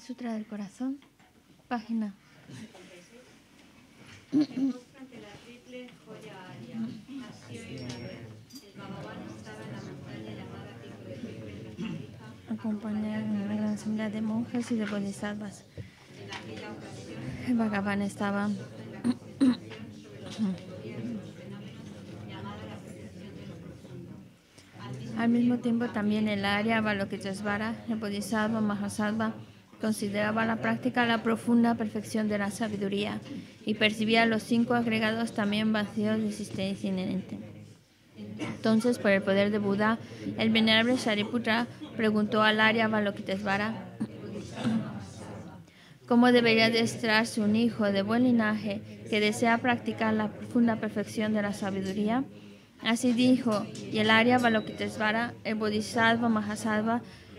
Sutra del Corazón, página. ante la la gran asamblea de monjas y de bodhisattvas. El Bhagavan estaba. Al mismo tiempo también el área Balokitesvara, el Bodhisattva, Mahasattva, Consideraba la práctica la profunda perfección de la sabiduría y percibía los cinco agregados también vacíos de existencia inherente. Entonces, por el poder de Buda, el venerable Sariputra preguntó al Arya Balokitesvara cómo debería destrarse un hijo de buen linaje que desea practicar la profunda perfección de la sabiduría. Así dijo, y el Arya Balokitesvara, el Bodhisattva Mahasattva,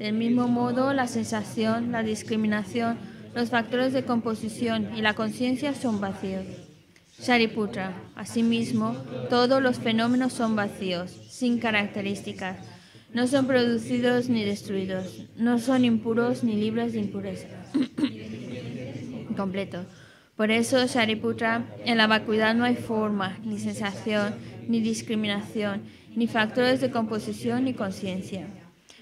Del mismo modo, la sensación, la discriminación, los factores de composición y la conciencia son vacíos. Shariputra, asimismo, todos los fenómenos son vacíos, sin características. No son producidos ni destruidos, no son impuros ni libres de impureza. Completo. Por eso, Shariputra, en la vacuidad no hay forma, ni sensación, ni discriminación, ni factores de composición ni conciencia.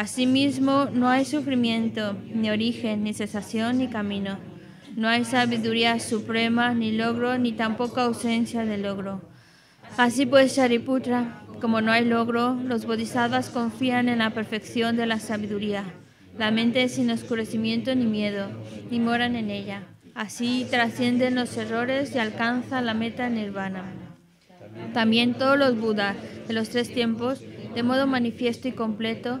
Asimismo, no hay sufrimiento, ni origen, ni cesación, ni camino. No hay sabiduría suprema, ni logro, ni tampoco ausencia de logro. Así pues, Shariputra, como no hay logro, los bodhisattvas confían en la perfección de la sabiduría. La mente es sin oscurecimiento ni miedo, ni moran en ella. Así trascienden los errores y alcanza la meta nirvana. También todos los budas de los tres tiempos, de modo manifiesto y completo,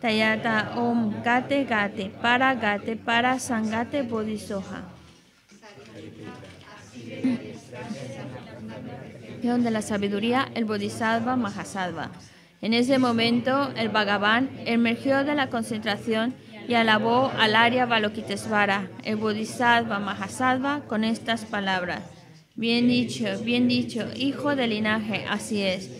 Tayata Om Gate Gate Para Gate Para Sangate Bodhisoha. Mm. de la sabiduría, el Bodhisattva Mahasattva. En ese momento, el Bhagavan emergió de la concentración y alabó al Arya Balokitesvara, el Bodhisattva Mahasattva, con estas palabras. Bien dicho, bien dicho, hijo del linaje, así es.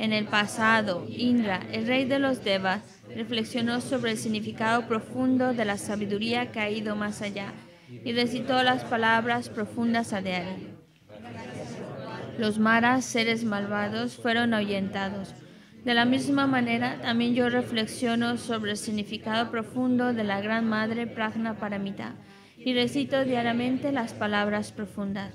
En el pasado, Indra, el rey de los Devas, reflexionó sobre el significado profundo de la sabiduría caído más allá y recitó las palabras profundas a él. Los maras, seres malvados, fueron ahuyentados. De la misma manera, también yo reflexiono sobre el significado profundo de la Gran Madre Pragna Paramita y recito diariamente las palabras profundas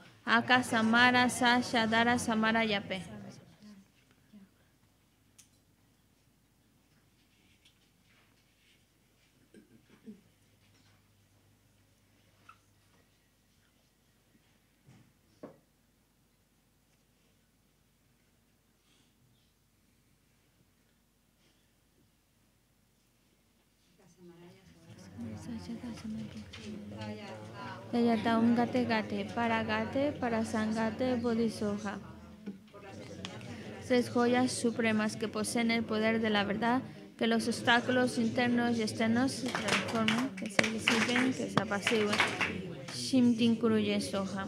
Aka Samara Sasha Dara Samara Yape. Yayatam Gate Gate, para sangate Bodhisoja. Tres joyas supremas que poseen el poder de la verdad, que los obstáculos internos y externos se transformen, que se disipen, que se apaciguen. Shimtin Soja.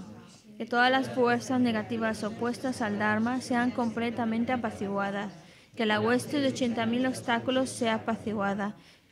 Que todas las fuerzas negativas opuestas al Dharma sean completamente apaciguadas. Que la hueste de 80.000 obstáculos sea apaciguada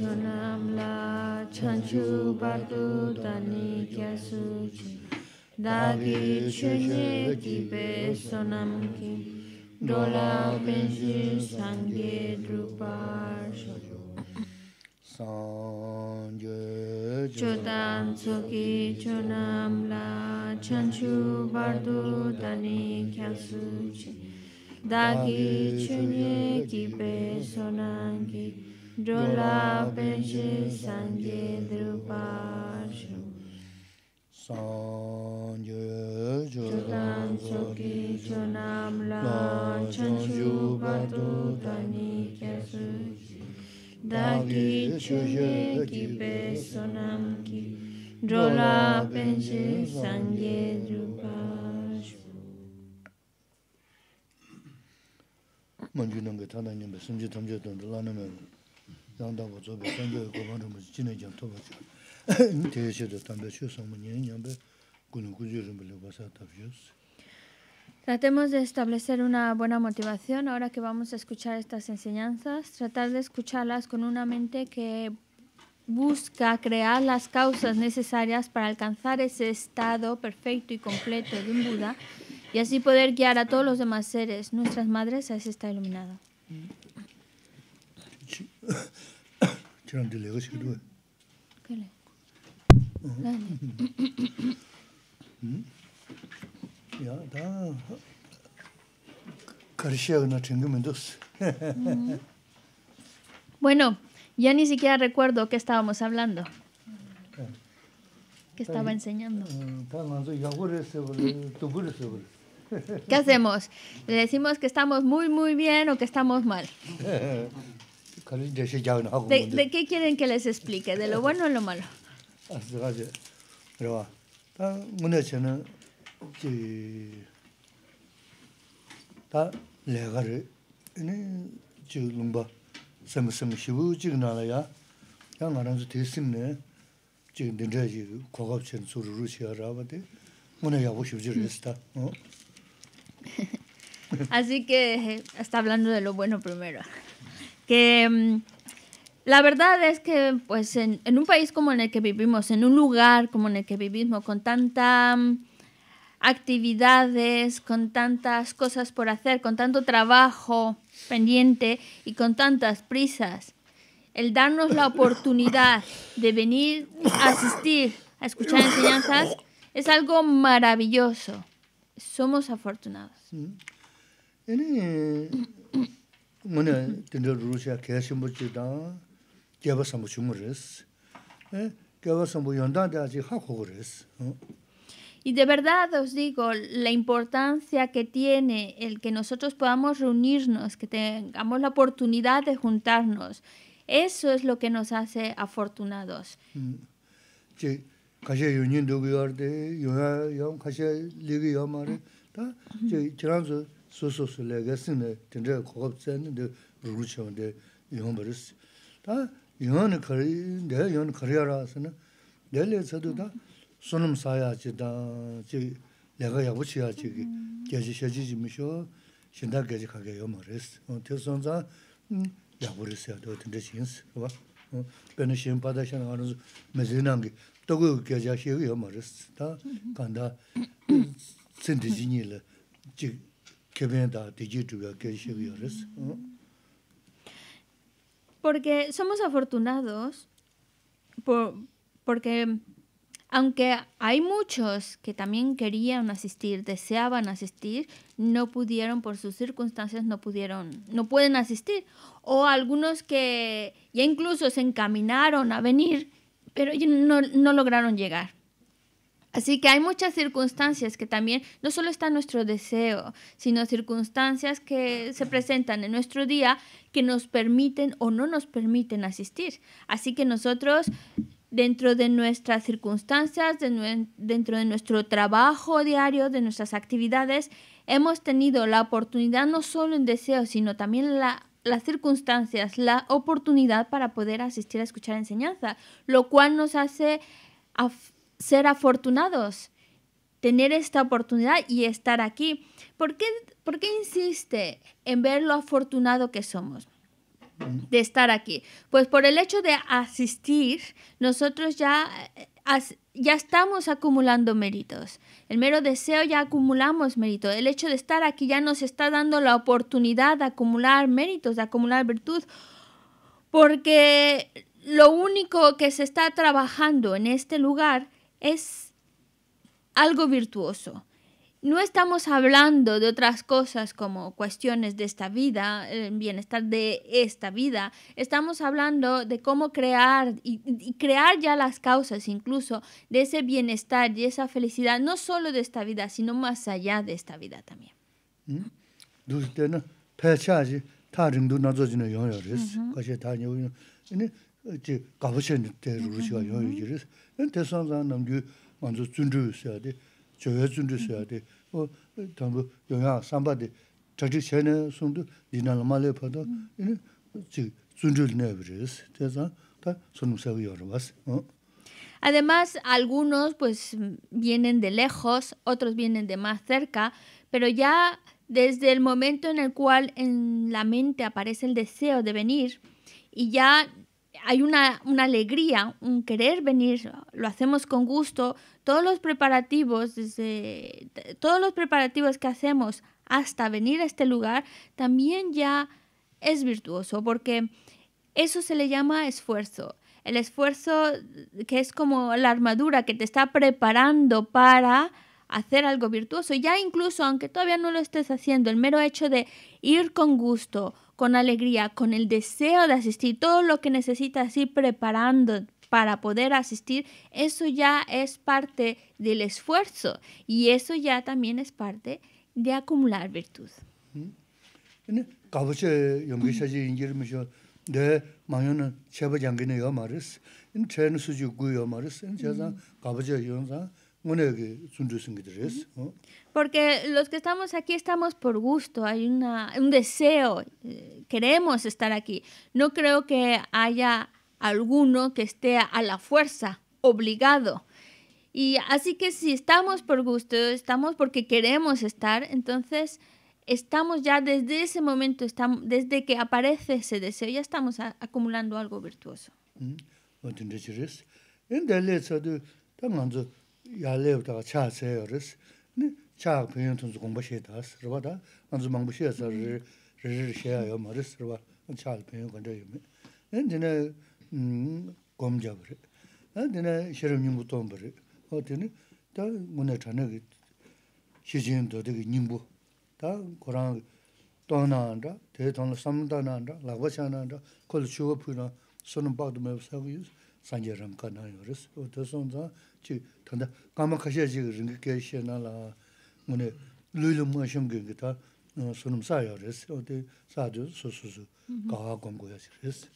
chonam la chanchu batu dani kya suchi dagi chunye ki pe sonam ki dola benji sangye drupar sangye chodan tsuki chonam la chanchu batu dani kya suchi dagi chunye ki pe sonam ki Jola Penche Sanje Drupa Shru Sanje Jolam Soki Chonam Lan Chanchu Batu Tani Kyasu Dagi Chuje Kipe Sonam Ki Jola Penche Sanje Drupa Shru Manju Nangatana Nyambe Sanje Tamje Tundra Tratemos de establecer una buena motivación ahora que vamos a escuchar estas enseñanzas, tratar de escucharlas con una mente que busca crear las causas necesarias para alcanzar ese estado perfecto y completo de un Buda y así poder guiar a todos los demás seres, nuestras madres, a ese estado iluminado. Bueno, ya ni siquiera recuerdo qué estábamos hablando. ¿Qué estaba enseñando? ¿Qué hacemos? ¿Le decimos que estamos muy, muy bien o que estamos mal? ¿De, qué quieren que les explique? ¿De lo bueno o lo malo? Así que eh, está hablando de lo bueno primero que mm, la verdad es que pues en, un país como en el que vivimos, en un lugar como en el que vivimos, con tantas mm, actividades, con tantas cosas por hacer, con tanto trabajo pendiente y con tantas prisas, el darnos la oportunidad de venir a asistir, a escuchar enseñanzas, es algo maravilloso. Somos afortunados. Mm. Eh, y de verdad os digo la importancia que tiene el que nosotros podamos reunirnos, que tengamos la oportunidad de juntarnos. Eso es lo que nos hace afortunados. 소소 슬레가스네 딘데 코겁센데 루루쇼데 용버스 다 이원이 거리인데 이원 거리라서는 내려서도 손음 사야지다 지 내가 야부치야 지기 계지 셔지지 미쇼 신다 계지 가게 요머레스 어 대선자 야 야부르세요 더 딘데 신스 봐 어, 배는 시험 받아시는 하는 매진한 게 또그 계좌 간다. 센티지니를 즉 Mm? Porque somos afortunados, porque aunque hay muchos que también querían asistir, deseaban asistir, no pudieron por sus circunstancias, no pudieron, no pueden asistir. O algunos que ya incluso se encaminaron a venir, pero no lograron llegar. Así que hay muchas circunstancias que también, no solo está nuestro deseo, sino circunstancias que se presentan en nuestro día que nos permiten o no nos permiten asistir. Así que nosotros, dentro de nuestras circunstancias, de dentro de nuestro trabajo diario, de nuestras actividades, hemos tenido la oportunidad no solo en deseo, sino también las circunstancias, la oportunidad para poder asistir a escuchar enseñanza, lo cual nos hace ser afortunados, tener esta oportunidad y estar aquí. ¿Por qué, por insiste en ver lo afortunado que somos? de estar aquí. Pues por el hecho de asistir, nosotros ya, eh, ya estamos acumulando méritos. El mero deseo ya acumulamos mérito. El hecho de estar aquí ya nos está dando la oportunidad de acumular méritos, de acumular virtud, porque lo único que se está trabajando en este lugar es algo virtuoso. No estamos hablando de otras cosas como cuestiones de esta vida, el eh, bienestar de esta vida. Estamos hablando de cómo crear y, crear ya las causas incluso de ese bienestar y esa felicidad, no solo de esta vida, sino más allá de esta vida también. ¿Mm? Además, algunos pues, vienen de lejos, otros vienen de más cerca, pero ya desde el momento en el cual en la mente aparece el deseo de venir y ya hay una, alegría, un querer venir, lo hacemos con gusto. Todos los preparativos, todos los preparativos que hacemos hasta venir a este lugar, también ya es virtuoso, porque eso se le llama esfuerzo. El esfuerzo que es como la armadura que te está preparando para hacer algo virtuoso. Ya incluso, aunque todavía no lo estés haciendo, el mero hecho de ir con gusto con alegría, con el deseo de asistir, todo lo que necesitas ir preparando para poder asistir, eso ya es parte del esfuerzo y eso ya también es parte de acumular virtud. Porque los que estamos aquí estamos por gusto, hay una, un deseo, eh, queremos estar aquí. No creo que haya alguno que esté a la fuerza, obligado. Y así que si estamos por gusto, estamos porque queremos estar, entonces estamos ya desde ese momento, estamos, desde que aparece ese deseo, ya estamos acumulando algo virtuoso. Mm. yalev daga chaa tsaya yoris, chaa kanyan tunzu gomba shee taas, rwa 음 anzu mangbu shee tsa riri, riri shee yo maris, rwa, chaa kanyan kanda yo me. Dine gomja bari, dine shirim bari, o ki sanje rangka na yoris. Oda sonza, chi tanda kama kasha jiga ringa kaya she na la ngone lulu ma shungi nga ta sunum sa yoris. Oda sadyo su su su kawa gongo yoris.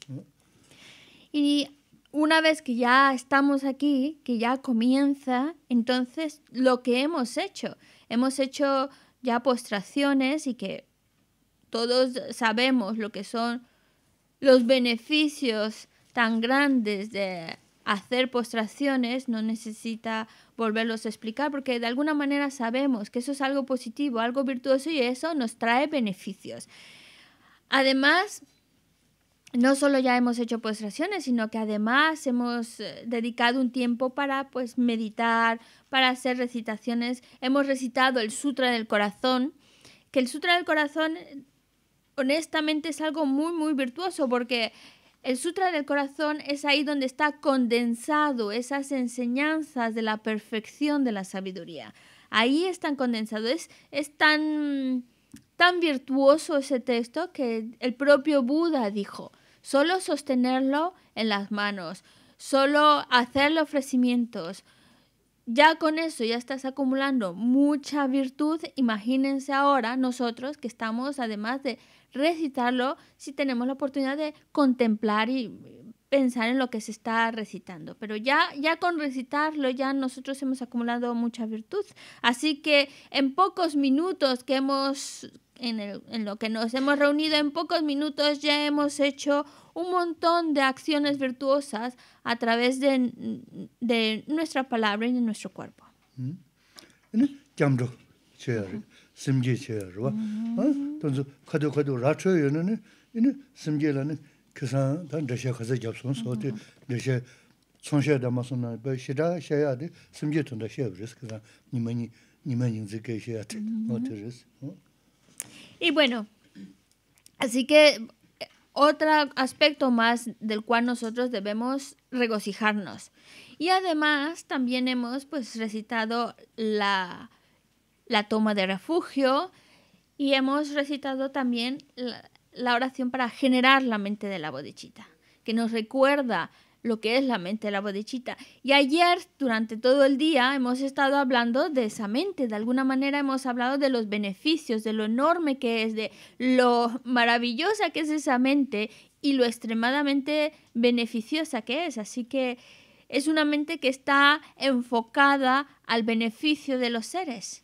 Y una vez que ya estamos aquí, que ya comienza, entonces lo que hemos hecho, hemos hecho ya postraciones y que todos sabemos lo que son los beneficios tan grandes de hacer postraciones, no necesita volverlos a explicar porque de alguna manera sabemos que eso es algo positivo, algo virtuoso y eso nos trae beneficios. Además, no solo ya hemos hecho postraciones, sino que además hemos eh, dedicado un tiempo para pues meditar, para hacer recitaciones. Hemos recitado el Sutra del Corazón, que el Sutra del Corazón honestamente es algo muy muy virtuoso porque el Sutra del Corazón es ahí donde está condensado esas enseñanzas de la perfección de la sabiduría. Ahí están condensado. Es, tan, tan virtuoso ese texto que el propio Buda dijo, solo sostenerlo en las manos, solo hacerle ofrecimientos. Ya con eso ya estás acumulando mucha virtud. Imagínense ahora nosotros que estamos, además de recitarlo si tenemos la oportunidad de contemplar y pensar en lo que se está recitando. Pero ya, ya con recitarlo, ya nosotros hemos acumulado mucha virtud. Así que en pocos minutos que hemos, en, lo que nos hemos reunido, en pocos minutos ya hemos hecho un montón de acciones virtuosas a través de, nuestra palabra y de nuestro cuerpo. Mm. Y bueno, así que otro aspecto más del cual nosotros debemos regocijarnos. Y además también hemos pues recitado la la toma de refugio y hemos recitado también la, oración para generar la mente de la bodichita, que nos recuerda lo que es la mente de la bodichita. Y ayer, durante todo el día, hemos estado hablando de esa mente. De alguna manera hemos hablado de los beneficios, de lo enorme que es, de lo maravillosa que es esa mente y lo extremadamente beneficiosa que es. Así que es una mente que está enfocada al beneficio de los seres.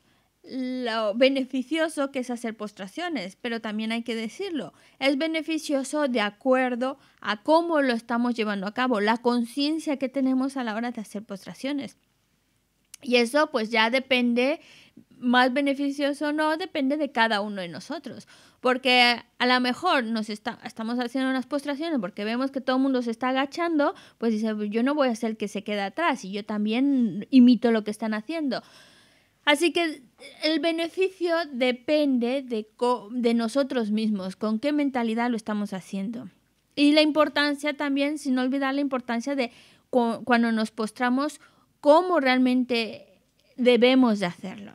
lo beneficioso que es hacer postraciones, pero también hay que decirlo, es beneficioso de acuerdo a cómo lo estamos llevando a cabo, la conciencia que tenemos a la hora de hacer postraciones. Y eso pues ya depende, más beneficioso o no, depende de cada uno de nosotros. Porque a lo mejor nos está, estamos haciendo unas postraciones porque vemos que todo el mundo se está agachando, pues dice, yo no voy a ser el que se queda atrás y yo también imito lo que están haciendo. Así que el beneficio depende de, nosotros mismos, con qué mentalidad lo estamos haciendo. Y la importancia también, sin olvidar la importancia de cuando nos postramos, cómo realmente debemos de hacerlo.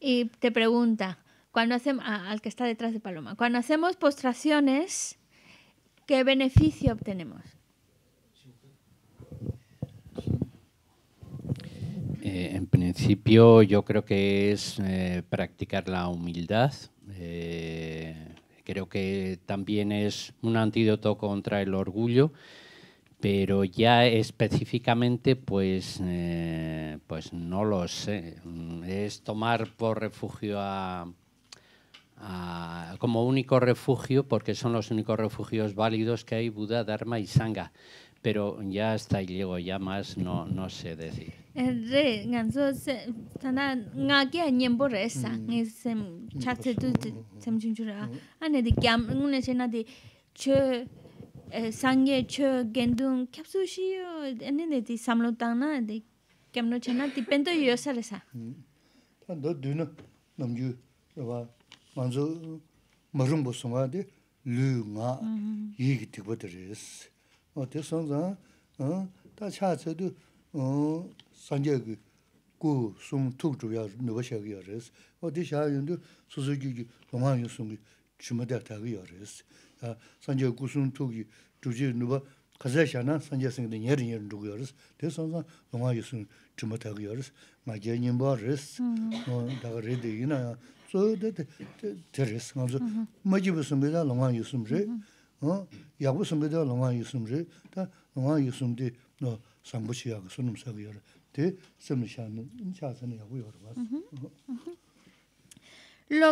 Y te pregunta, cuando al que está detrás de Paloma, cuando hacemos postraciones, ¿Qué beneficio obtenemos? Eh, en principio yo creo que es eh, practicar la humildad. Eh, creo que también es un antídoto contra el orgullo, pero ya específicamente pues, pues no lo sé. Mm, es tomar por refugio a, como único refugio, porque son los únicos refugios válidos que hay, Buda, Dharma y Sangha. Pero ya hasta ahí llego, ya más no, no sé decir. Eh, 먼저 머름 보송아디 de 이기 ngā, 어 kī tīk bō te rīs. Tē sōng sā, tā chā tsā dō sāngyā kū sōng tūk dō yā nū bā shā 가자샤나 yā rīs. Tē shā yō ndō sō sō kī kī Lo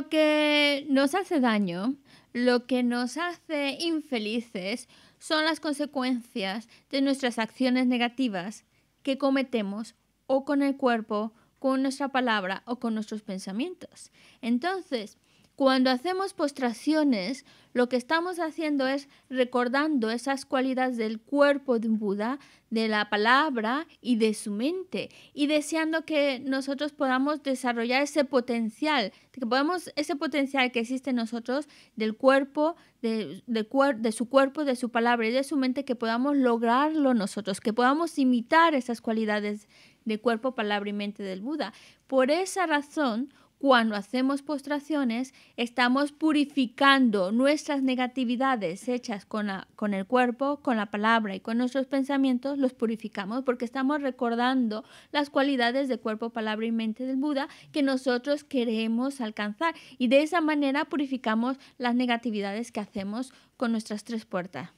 que nos hace daño, lo que nos hace infelices, son las consecuencias de nuestras acciones negativas que cometemos o con el cuerpo con nuestra palabra o con nuestros pensamientos. Entonces, cuando hacemos postraciones, lo que estamos haciendo es recordando esas cualidades del cuerpo de un Buda, de la palabra y de su mente, y deseando que nosotros podamos desarrollar ese potencial, que podemos, ese potencial que existe en nosotros del cuerpo, de, de su cuerpo, de su palabra y de su mente, que podamos lograrlo nosotros, que podamos imitar esas cualidades de cuerpo, palabra y mente del Buda. Por esa razón, cuando hacemos postraciones, estamos purificando nuestras negatividades hechas con, la, con, el cuerpo, con la palabra y con nuestros pensamientos, los purificamos porque estamos recordando las cualidades de cuerpo, palabra y mente del Buda que nosotros queremos alcanzar. Y de esa manera purificamos las negatividades que hacemos con nuestras tres puertas.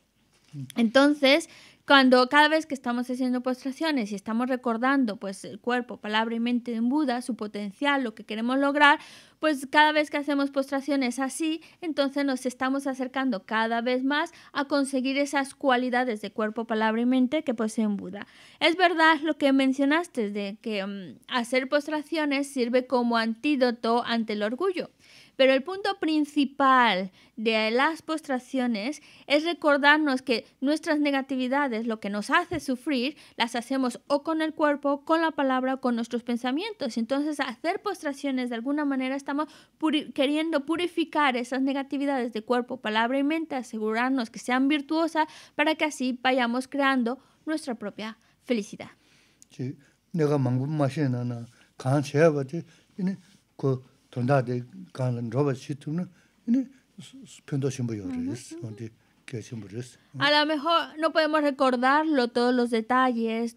Mm. Entonces, cuando cada vez que estamos haciendo postraciones y estamos recordando pues el cuerpo, palabra y mente en Buda, su potencial, lo que queremos lograr, pues cada vez que hacemos postraciones así, entonces nos estamos acercando cada vez más a conseguir esas cualidades de cuerpo, palabra y mente que poseen Buda. Es verdad lo que mencionaste de que mm, hacer postraciones sirve como antídoto ante el orgullo. Pero el punto principal de las postraciones es recordarnos que nuestras negatividades, lo que nos hace sufrir, las hacemos o con el cuerpo, con la palabra, o con nuestros pensamientos. Entonces, hacer postraciones de alguna manera estamos queriendo purificar esas negatividades de cuerpo, palabra y mente, asegurarnos que sean virtuosas para que así vayamos creando nuestra propia felicidad de A lo mejor no podemos recordarlo todos los detalles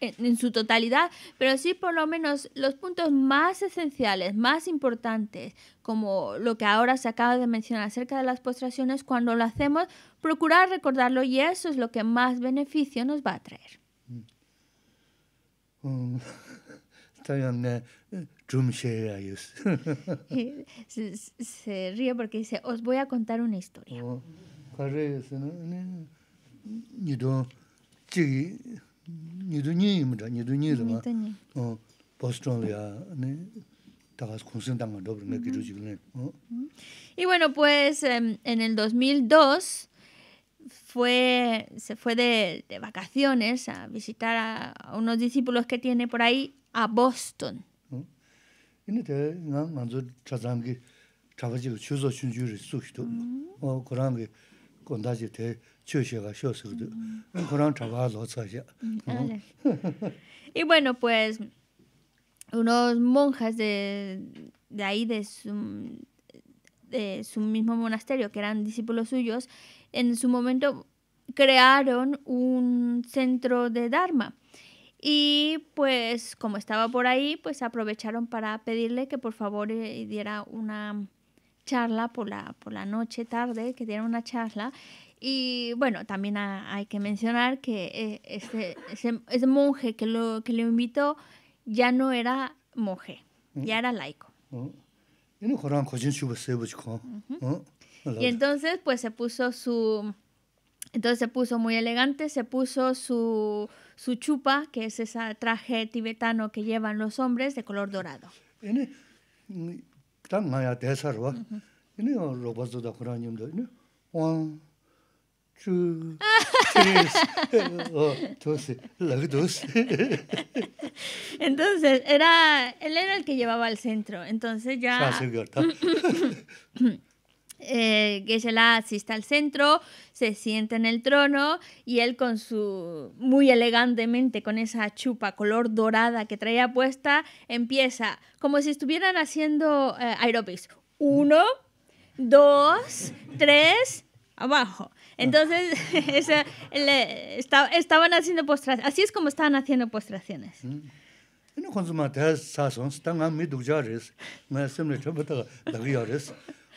en, su totalidad, pero sí por lo menos los puntos más esenciales, más importantes, como lo que ahora se acaba de mencionar acerca de las postraciones, cuando lo hacemos, procurar recordarlo y eso es lo que más beneficio nos va a traer. se, se, ríe porque dice, os voy a contar una historia. Oh, y bueno, pues em, en el 2002 fue, se fue de, de vacaciones a visitar a unos discípulos que tiene por ahí a Boston. Y bueno, pues unos monjas de, ahí, de de su mismo monasterio, que eran discípulos suyos, en su momento crearon un centro de Dharma. Y pues como estaba por ahí, pues aprovecharon para pedirle que por favor eh, diera una charla por la, por la noche tarde, que diera una charla. Y bueno, también hay que mencionar que eh, este, ese, monje que lo, que lo invitó ya no era monje, mm. ya era laico. Mm. Y entonces pues se puso su entonces se puso muy elegante, se puso su, su chupa, que es ese traje tibetano que llevan los hombres de color dorado. Entonces, era, él era el que llevaba al centro. Entonces ya... que eh, Geshe-la asiste al centro, se siente en el trono y él con su muy elegantemente con esa chupa color dorada que traía puesta empieza como si estuvieran haciendo eh, Uno, dos, tres, abajo. Entonces estaban haciendo postraciones. Así es como estaban haciendo postraciones. Mm.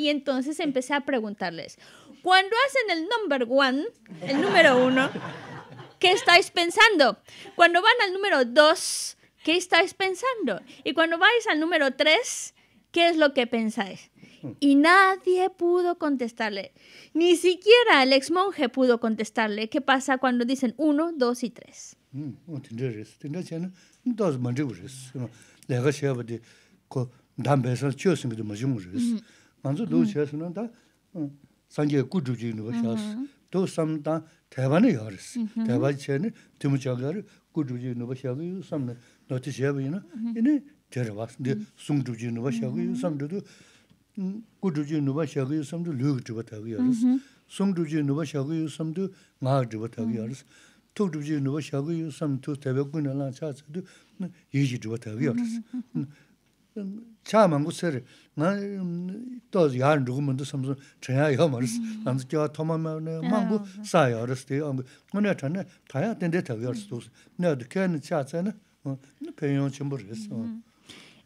Y entonces empecé a preguntarles, cuando hacen el number one, el número uno, ¿qué estáis pensando? Cuando van al número dos, ¿qué estáis pensando? Y cuando vais al número tres, ¿qué es lo que pensáis? Y nadie pudo contestarle. Ni siquiera el ex monje pudo contestarle qué pasa cuando dicen uno, dos y tres. 만주 do shiasu na da sangye kudru ji nuwa shiasu. Do sam dan taiwani yaarisi. Taiwani che ne timu chagari kudru ji nuwa shiagu yu sam na noti shiabu yina. Yine terawas. Di sungdru ji nuwa shiagu yu sam dudu kudru ji nuwa shiagu yu sam du lugu dhiba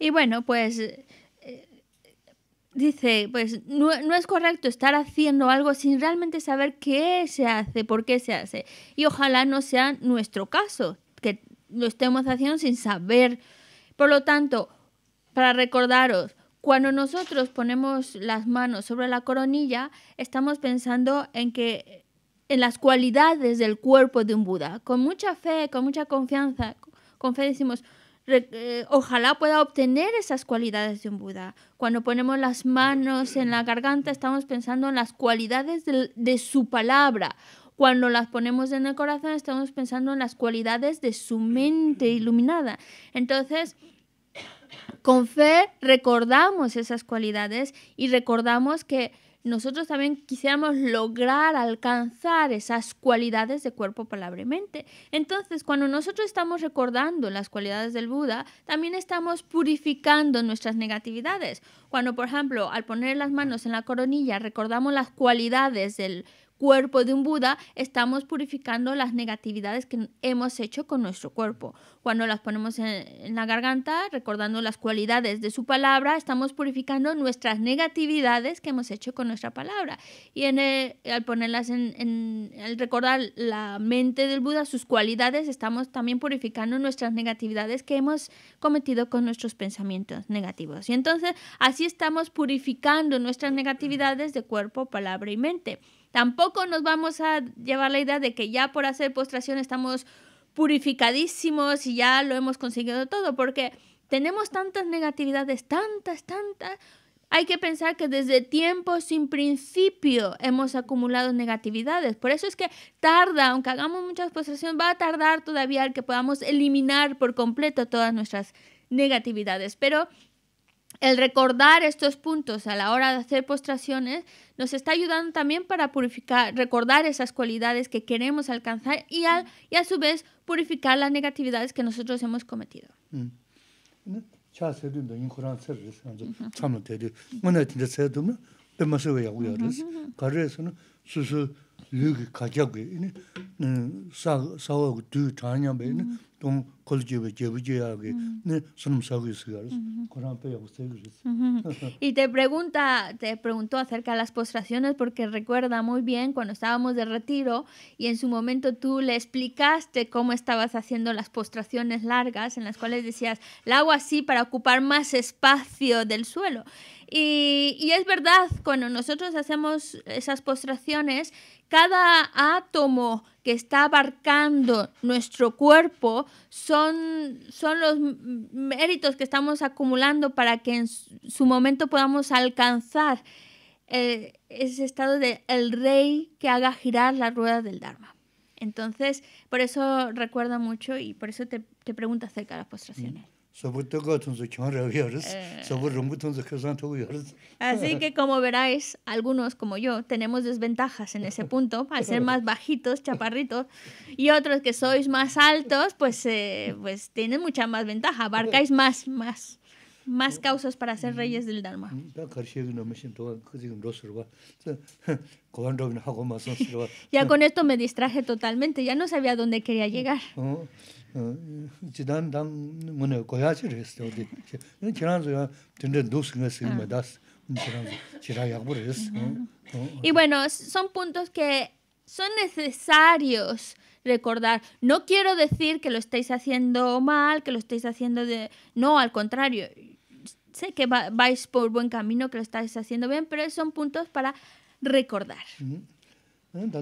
Y bueno, pues eh, dice, pues no, es correcto estar haciendo algo sin realmente saber qué se hace, por qué se hace. Y ojalá no sea nuestro caso, que lo estemos haciendo sin saber. Por lo tanto, para recordaros, cuando nosotros ponemos las manos sobre la coronilla, estamos pensando en que en las cualidades del cuerpo de un Buda. Con mucha fe, con mucha confianza, con fe decimos, eh, ojalá pueda obtener esas cualidades de un Buda. Cuando ponemos las manos en la garganta, estamos pensando en las cualidades de su palabra. Cuando las ponemos en el corazón, estamos pensando en las cualidades de su mente iluminada. Entonces, con fe recordamos esas cualidades y recordamos que nosotros también quisiéramos lograr alcanzar esas cualidades de cuerpo, palabra y mente. Entonces, cuando nosotros estamos recordando las cualidades del Buda, también estamos purificando nuestras negatividades. Cuando, por ejemplo, al poner las manos en la coronilla, recordamos las cualidades del cuerpo de un Buda, estamos purificando las negatividades que hemos hecho con nuestro cuerpo. Cuando las ponemos en, la garganta, recordando las cualidades de su palabra, estamos purificando nuestras negatividades que hemos hecho con nuestra palabra. Y en al ponerlas al recordar la mente del Buda, sus cualidades, estamos también purificando nuestras negatividades que hemos cometido con nuestros pensamientos negativos. Y entonces, así estamos purificando nuestras negatividades de cuerpo, palabra y mente. Tampoco nos vamos a llevar la idea de que ya por hacer postración estamos purificadísimos y ya lo hemos conseguido todo, porque tenemos tantas negatividades, tantas, tantas. Hay que pensar que desde tiempo sin principio hemos acumulado negatividades. Por eso es que tarda, aunque hagamos muchas postraciones, va a tardar todavía el que podamos eliminar por completo todas nuestras negatividades. Pero el recordar estos puntos a la hora de hacer postraciones nos está ayudando también para purificar, recordar esas cualidades que queremos alcanzar y, al, mm. y a su vez purificar las negatividades que nosotros hemos cometido. Mm. Y te pregunta, te preguntó acerca de las postraciones porque recuerda muy bien cuando estábamos de retiro y en su momento tú le explicaste cómo estabas haciendo las postraciones largas en las cuales decías, la hago así para ocupar más espacio del suelo. Y, es verdad, cuando nosotros hacemos esas postraciones, cada átomo que está abarcando nuestro cuerpo son, son los méritos que estamos acumulando para que en su momento podamos alcanzar eh, ese estado de el rey que haga girar la rueda del Dharma. Entonces, por eso recuerda mucho y por eso te, pregunto acerca de las postraciones. Mm. Eh. Así que como veráis, algunos como yo tenemos desventajas en ese punto, al ser más bajitos, chaparritos, y otros que sois más altos, pues, eh, pues tienen mucha más ventaja, abarcáis más, más más mm. causas para ser mm. reyes del Dharma. Mm. ya con esto me distraje totalmente, ya no sabía dónde quería llegar. Y bueno, son puntos que son necesarios recordar. No quiero decir que lo estáis haciendo mal, que lo estáis haciendo de... No, al contrario, sé que vais por buen camino, que lo estáis haciendo bien, pero son puntos para recordar. Mm-hmm.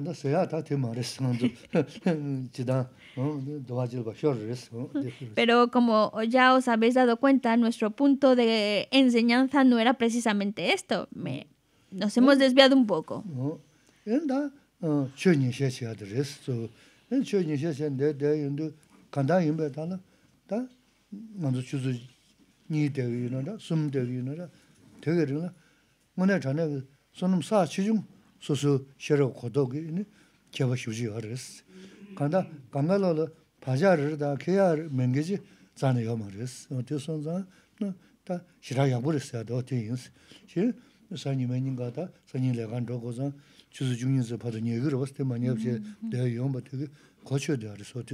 Pero como ya os habéis dado cuenta, nuestro punto de enseñanza no era precisamente esto. nos hemos oh. desviado un poco. nī dēgī yu nō rā, sūm dēgī yu nō rā, dēgī rī nō, mō nē chāne kī sūnum sā chī chūng sū sū shirā kō tō kī nī kiawa shū chī yu rā sī. Kāntā kāngā lō lō pājā rī rā, kēyā rī mēngi chī tsāni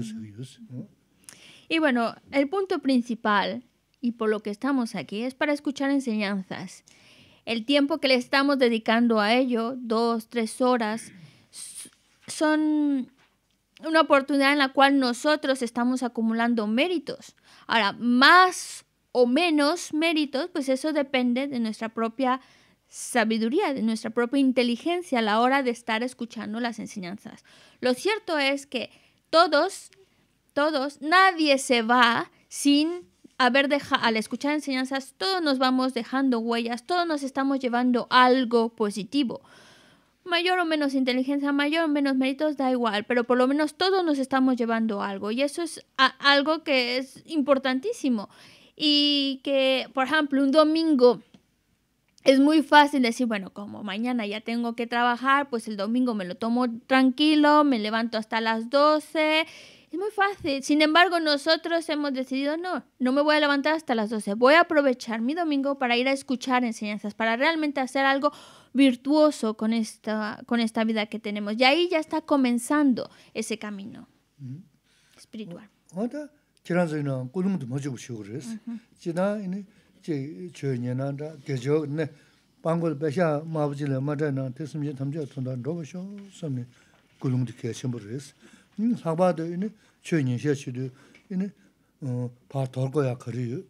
Y bueno, el punto principal y por lo que estamos aquí es para escuchar enseñanzas. El tiempo que le estamos dedicando a ello, dos, tres horas, son una oportunidad en la cual nosotros estamos acumulando méritos. Ahora, más o menos méritos, pues eso depende de nuestra propia sabiduría, de nuestra propia inteligencia a la hora de estar escuchando las enseñanzas. Lo cierto es que todos, todos, nadie se va sin haber deja al escuchar enseñanzas, todos nos vamos dejando huellas, todos nos estamos llevando algo positivo. Mayor o menos inteligencia, mayor o menos méritos, da igual, pero por lo menos todos nos estamos llevando algo y eso es algo que es importantísimo. Y que, por ejemplo, un domingo es muy fácil decir, bueno, como mañana ya tengo que trabajar, pues el domingo me lo tomo tranquilo, me levanto hasta las 12 es muy fácil. Sin embargo, nosotros hemos decidido no, no me voy a levantar hasta las 12. Voy a aprovechar mi domingo para ir a escuchar enseñanzas, para realmente hacer algo virtuoso con esta, con esta vida que tenemos. Y ahí ya está comenzando ese camino mm-hmm. espiritual. 사바도 이니 최인셔시도 이니 어 파토고야 거리요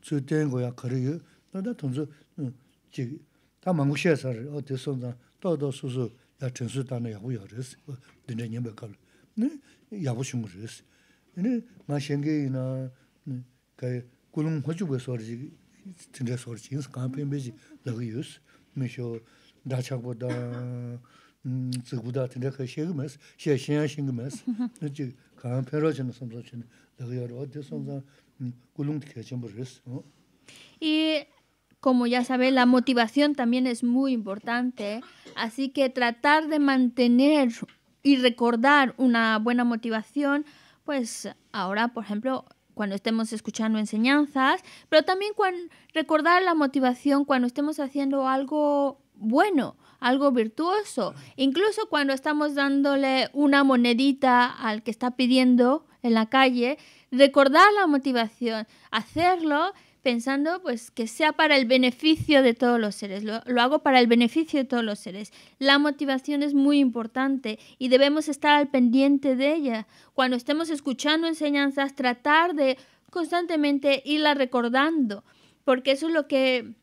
주된고야 거리요 나다 돈서 지 다망국시에서 어디 또도 수수 야 전수단에 야부여르스 드네 네 야부심으르스 이니 마셴게이나 그 꿀음 허주고 소리지 진짜 소리지 인스 캠페인 미쇼 다착보다 Y como ya saben, la motivación también es muy importante, así que tratar de mantener y recordar una buena motivación, pues ahora, por ejemplo, cuando estemos escuchando enseñanzas, pero también cuando, recordar la motivación cuando estemos haciendo algo bueno, algo virtuoso. Incluso cuando estamos dándole una monedita al que está pidiendo en la calle, recordar la motivación, hacerlo pensando pues que sea para el beneficio de todos los seres. Lo, hago para el beneficio de todos los seres. La motivación es muy importante y debemos estar al pendiente de ella. Cuando estemos escuchando enseñanzas, tratar de constantemente irla recordando, porque eso es lo que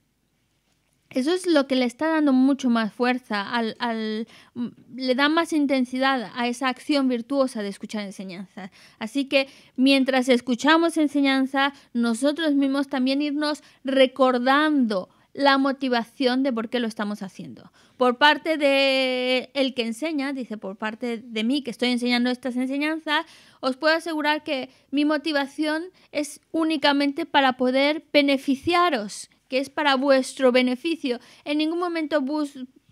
eso es lo que le está dando mucho más fuerza, al, mm, le da más intensidad a esa acción virtuosa de escuchar enseñanzas. Así que mientras escuchamos enseñanza, nosotros mismos también irnos recordando la motivación de por qué lo estamos haciendo. Por parte de el que enseña, dice, por parte de mí que estoy enseñando estas enseñanzas, os puedo asegurar que mi motivación es únicamente para poder beneficiaros que es para vuestro beneficio. En ningún momento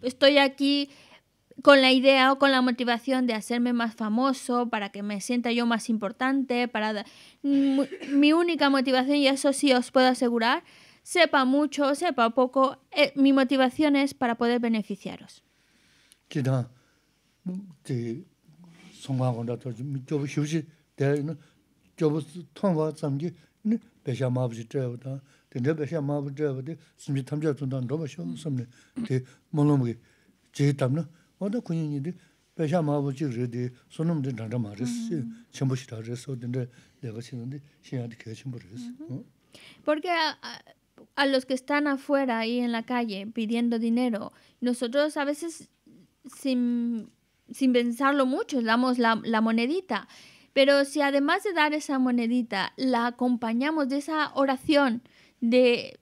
estoy aquí con la idea o con la motivación de hacerme más famoso, para que me sienta yo más importante, para mi única motivación, y eso sí os puedo asegurar, sepa mucho, sepa poco, eh, mi motivación es para poder beneficiaros dendeba sha maa dheba de simji tamjaa tundan dhoba sha samne de molomgi jehi tamna wada kunyi nidi pesha maa bujik re de sonam de dhanda maa res chenpo shita res o dende lega chinan de shiyaa de kaya chenpo res Porque a, a los que están afuera y en la calle pidiendo dinero, nosotros a veces sin, sin pensarlo mucho damos la, la monedita. Pero si además de dar esa monedita, la acompañamos de esa oración, de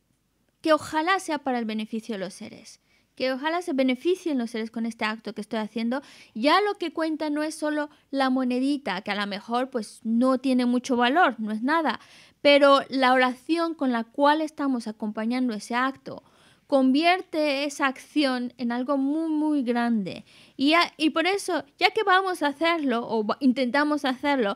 que ojalá sea para el beneficio de los seres, que ojalá se beneficien los seres con este acto que estoy haciendo. Ya lo que cuenta no es solo la monedita, que a lo mejor pues no tiene mucho valor, no es nada, pero la oración con la cual estamos acompañando ese acto convierte esa acción en algo muy, muy grande. y por eso, ya que vamos a hacerlo o intentamos hacerlo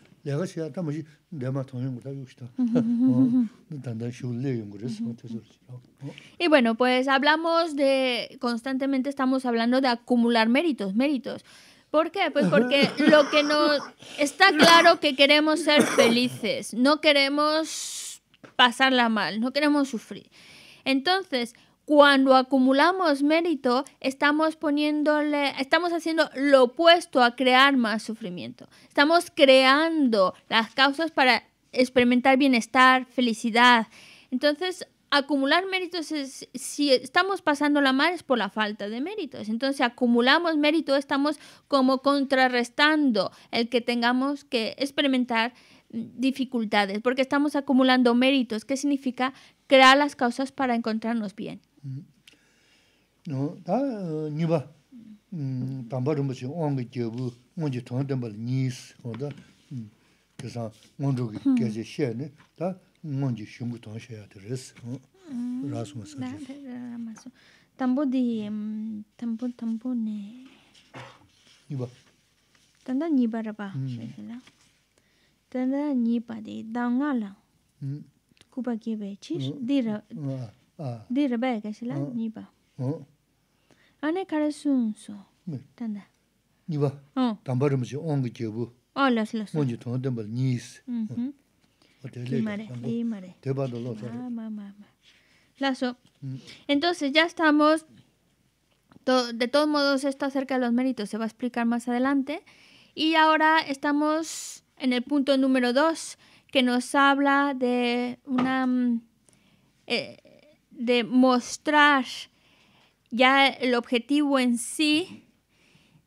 Y bueno, pues hablamos de constantemente estamos hablando de acumular méritos, méritos. ¿Por qué? Pues porque lo que nos está claro que queremos ser felices, no queremos pasarla mal, no queremos sufrir. Entonces, cuando acumulamos mérito, estamos poniéndole, estamos haciendo lo opuesto a crear más sufrimiento. Estamos creando las causas para experimentar bienestar, felicidad. Entonces, acumular méritos es, si estamos pasando la mal es por la falta de méritos. Entonces, acumulamos mérito, estamos como contrarrestando el que tengamos que experimentar dificultades, porque estamos acumulando méritos, que significa crear las causas para encontrarnos bien. no da niba tamba rumbu chi ong ge ge bu ong ji tong de ba ni s ko da ge sa ong ju ge ge she ne da ong ji shim bu tong she Di rebe ke sila nipa. Ane kare sunso. Tanda. Nipa. Tambara mchi ongi jebu. O las las. Monji tonga denpa nis. Imare, mare, Teba do lo. Ma, ma, ma. Lazo. Entonces ya estamos. de todos modos, esto acerca de los méritos se va a explicar más adelante. Y ahora estamos en el punto número 2, que nos habla de una... Mm, eh, de mostrar ya el objetivo en sí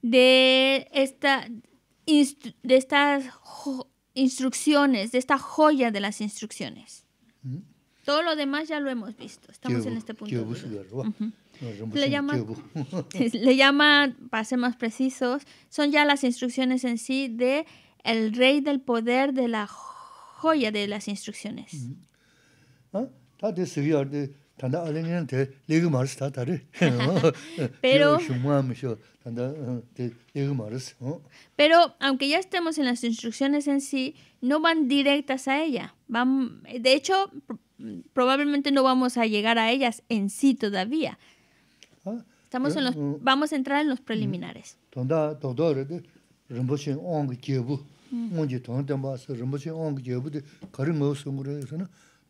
de, esta, de estas instrucciones, de esta joya de las instrucciones. Mm. Todo lo demás ya lo hemos visto, estamos en este punto. Le llama, le llama, para ser más precisos, son ya las instrucciones en sí de el rey del poder de la joya de las instrucciones. Mm-hmm. Ah, de... pero aunque ya estemos en las instrucciones en sí no van directas a ella van de hecho probablemente no vamos a llegar a ellas en sí todavía estamos en los vamos a entrar en los preliminares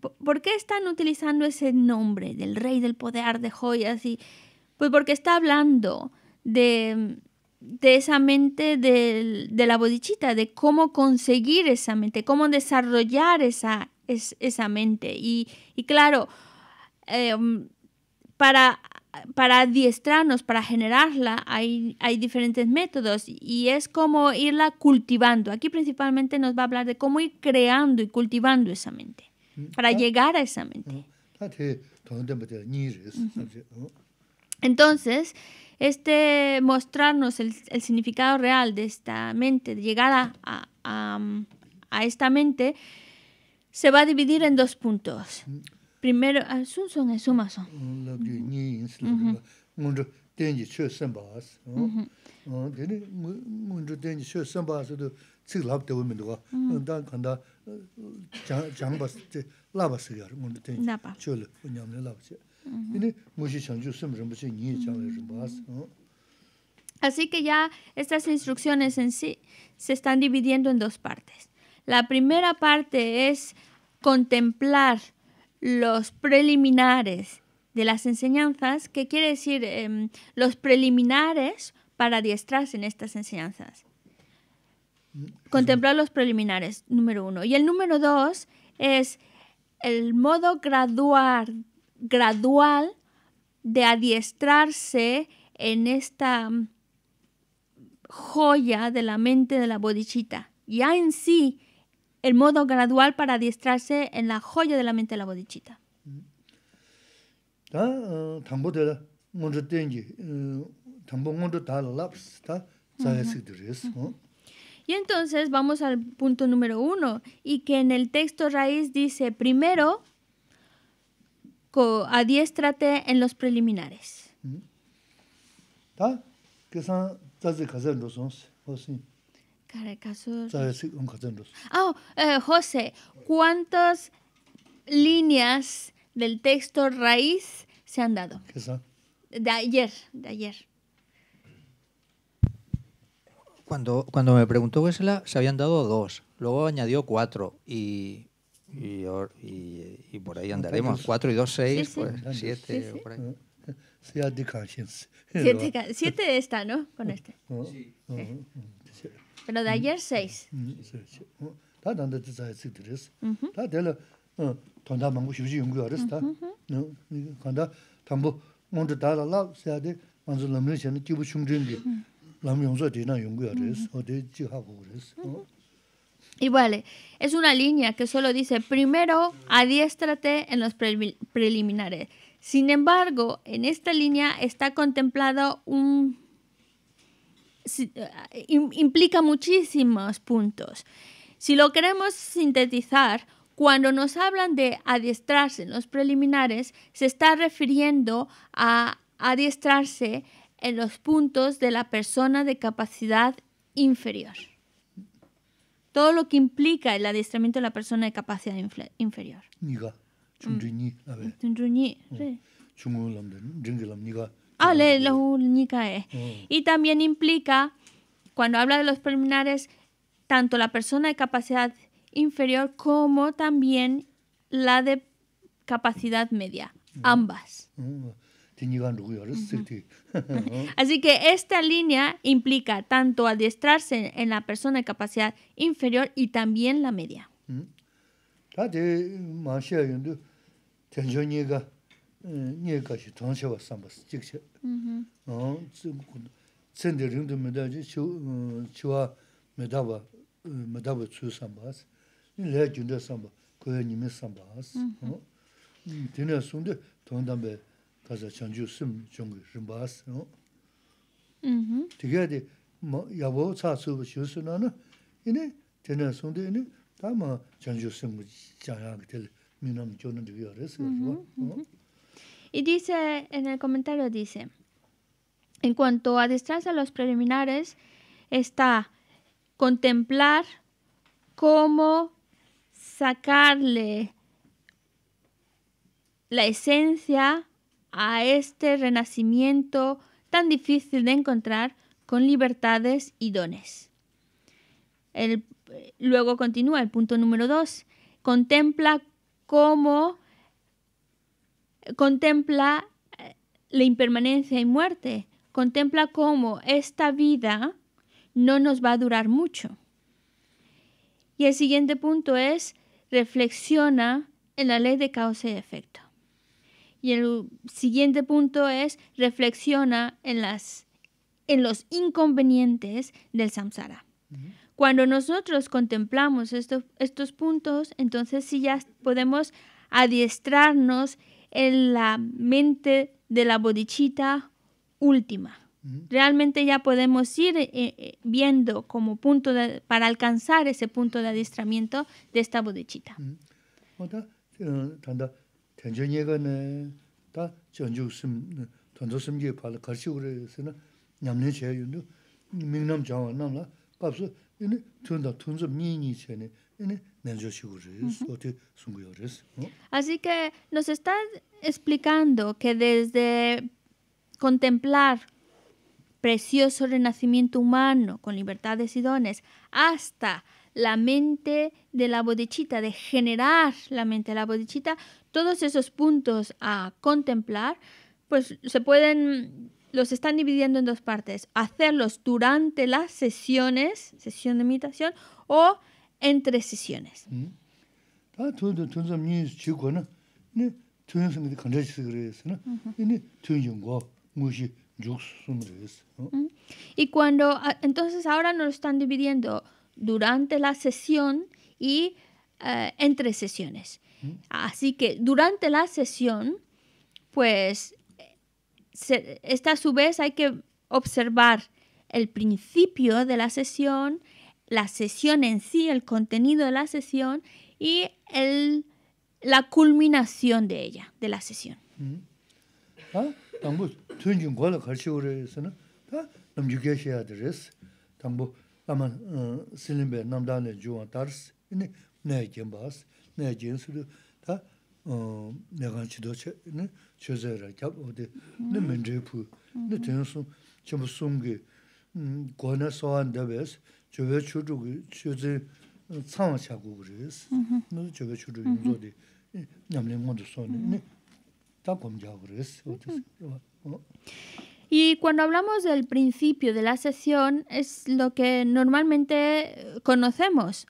¿Por qué están utilizando ese nombre del rey del poder de joyas? pues porque está hablando de, esa mente de, la bodichita, de cómo conseguir esa mente, cómo desarrollar esa, esa mente. Y, claro, em, para, para adiestrarnos, para generarla, hay, hay diferentes métodos y es como irla cultivando. Aquí principalmente nos va a hablar de cómo ir creando y cultivando esa mente. Mm. para llegar a esa mente. Mm. Pues, Entonces, este mostrarnos el, significado real de esta mente, de llegar a, a, esta mente, se va a dividir en dos puntos. Mm. Primero, ah, sun son es suma Así que ya estas instrucciones en sí se están dividiendo en dos partes. La primera parte es contemplar los preliminares de las enseñanzas, que quiere decir em, los preliminares para adiestrarse en estas enseñanzas. Contemplar los preliminares, número uno. Y el número dos es el modo gradual, gradual de adiestrarse en esta joya de la mente de la bodichita. Ya en sí, el modo gradual para adiestrarse en la joya de la mente de la bodichita. Eh, y entonces vamos al punto número uno, y que en el texto raíz dice, primero, adiéstrate en los preliminares. ¿Está? ¿Qué son? ¿Estás de ¿O sí? Ah, oh, eh, José, ¿cuántas líneas del texto raíz se han dado? ¿Qué son? De ayer, de ayer. Cuando, cuando me preguntó se habían dado dos, luego añadió cuatro y, y, por ahí andaremos. Cuatro y dos, seis, siete, Siete, siete esta, ¿no? Con este. Mm. Mm. Mm. Pero de ayer seis. Y vale, es una línea que solo dice, primero adiéstrate en los preliminares. Sin embargo, en esta línea está contemplado un... Eh, implica muchísimos puntos. Si lo queremos sintetizar, cuando nos hablan de adiestrarse en los preliminares, se está refiriendo a adiestrarse en los puntos de la persona de capacidad inferior. Todo lo que implica el adiestramiento de la persona de capacidad inferior. Y también implica, cuando habla de los preliminares, tanto la persona de capacidad inferior como también la de capacidad media, mm. ambas. Mm. Así que esta línea implica tanto adiestrarse en la persona de capacidad inferior y también la media. Mm. Y dice, en el comentario dice, en cuanto a a los preliminares, está contemplar cómo sacarle la esencia a este renacimiento tan difícil de encontrar con libertades y dones. luego continúa el punto número dos. Contempla cómo contempla eh, la impermanencia y muerte. Contempla cómo esta vida no nos va a durar mucho. Y el siguiente punto es reflexiona en la ley de causa y efecto. Y el siguiente punto es reflexiona en, las, en los inconvenientes del samsara. Cuando nosotros contemplamos esto, estos puntos, entonces sí ya podemos adiestrarnos en la mente de la bodichita última. Realmente ya podemos ir eh, eh, viendo como punto para alcanzar ese punto de adiestramiento de esta bodichita tenche nyega ne, ta chanchuk sim, tanzo simge pala karshi ure se na nyamne che yundu, mingnam changwa namla, kapsu, ini tunda tunzo mini che ne, ini nenjo shiguris, oti sunguyoris. Así que nos está explicando que desde contemplar precioso renacimiento humano con libertades y dones hasta la mente de la bodichita, de generar la mente de la bodichita, todos esos puntos a contemplar, pues se pueden, los están dividiendo en dos partes, hacerlos durante las sesiones, sesión de meditación, o entre sesiones. Y cuando, entonces ahora nos lo están dividiendo durante la sesión y eh, entre sesiones. Así que durante la sesión, pues esta a su vez hay que observar el principio de la sesión, la sesión en sí, el contenido de la sesión y el, la culminación de ella, de la sesión. Mm-hmm. Ama 실림베 e, 남다네 namdane juwa tarz, ini naya gen baas, naya gen suru, ta e, negan chido che, ini choze ra kyab odi, ini mendri pu, ini ten sun, chimu sungi, gwane sawan da bes, chove churu cha soni, Y cuando hablamos del principio de la sesión es lo que normalmente conocemos.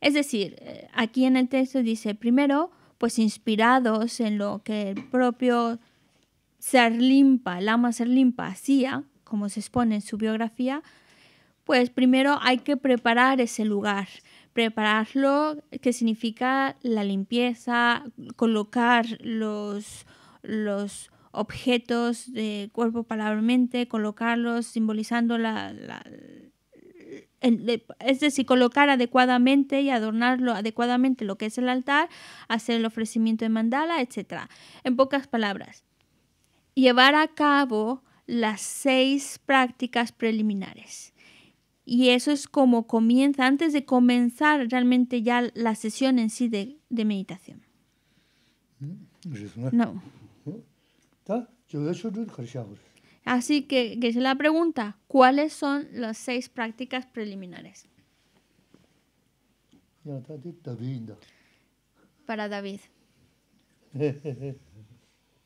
Es decir, eh, aquí en el texto dice primero, pues inspirados en lo que el propio limpa, el ama limpa hacía, como se expone en su biografía, pues primero hay que preparar ese lugar. Prepararlo, que significa la limpieza, colocar los, los objetos de cuerpo, palabra, mente, colocarlos simbolizando la... es decir, colocar adecuadamente y adornarlo adecuadamente lo que es el altar, hacer el ofrecimiento de mandala, etc. En pocas palabras, llevar a cabo las seis prácticas preliminares. Y eso es como comienza, antes de comenzar realmente ya la sesión en sí de, de meditación. Mm, no. Así que, que es la pregunta, ¿cuáles son las seis prácticas preliminares? Para David.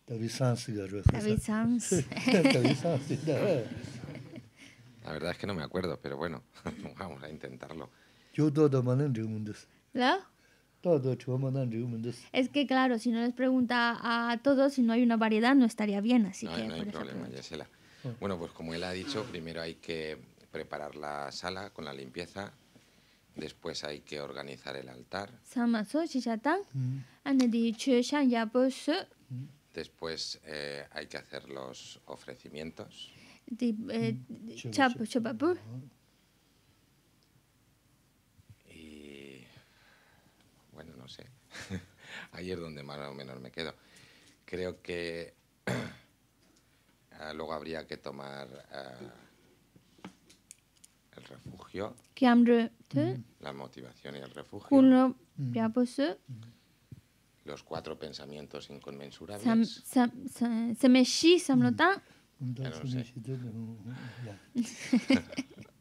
David Sanz. David Sanz. Eh. La verdad es que no me acuerdo, pero bueno, vamos a intentarlo. ¿La? Pues, es que claro, si no les pregunta a todos, si no hay una variedad, no estaría bien, así no, que... hay problema, pues. Ah. Bueno, pues como él ha dicho, primero hay que preparar la sala con la limpieza, después hay que organizar el altar. Mm. Mm. Después eh, hay que hacer los ofrecimientos. Eh, mm. bueno, no sé, ahí es donde más o menos me quedo. Creo que ah, luego habría que tomar ah, el refugio, mm. la motivación y el refugio, mm. mm. los cuatro pensamientos inconmensurables. Se me No sé.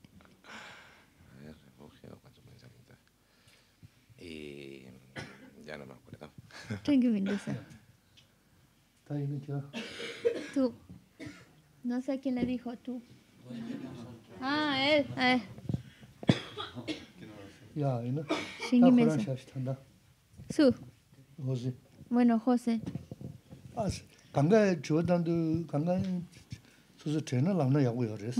땡큐 민드스 다이노 저 투. 나 사케 레 디호 투. 아, 에, 에. 야, 이노. 신기 메스. 나 프랑스 한다. 수. 호세. 뭐노 호세. 아, 강가 주어단도 강가 소소 트레이너 라나 야고 요레스.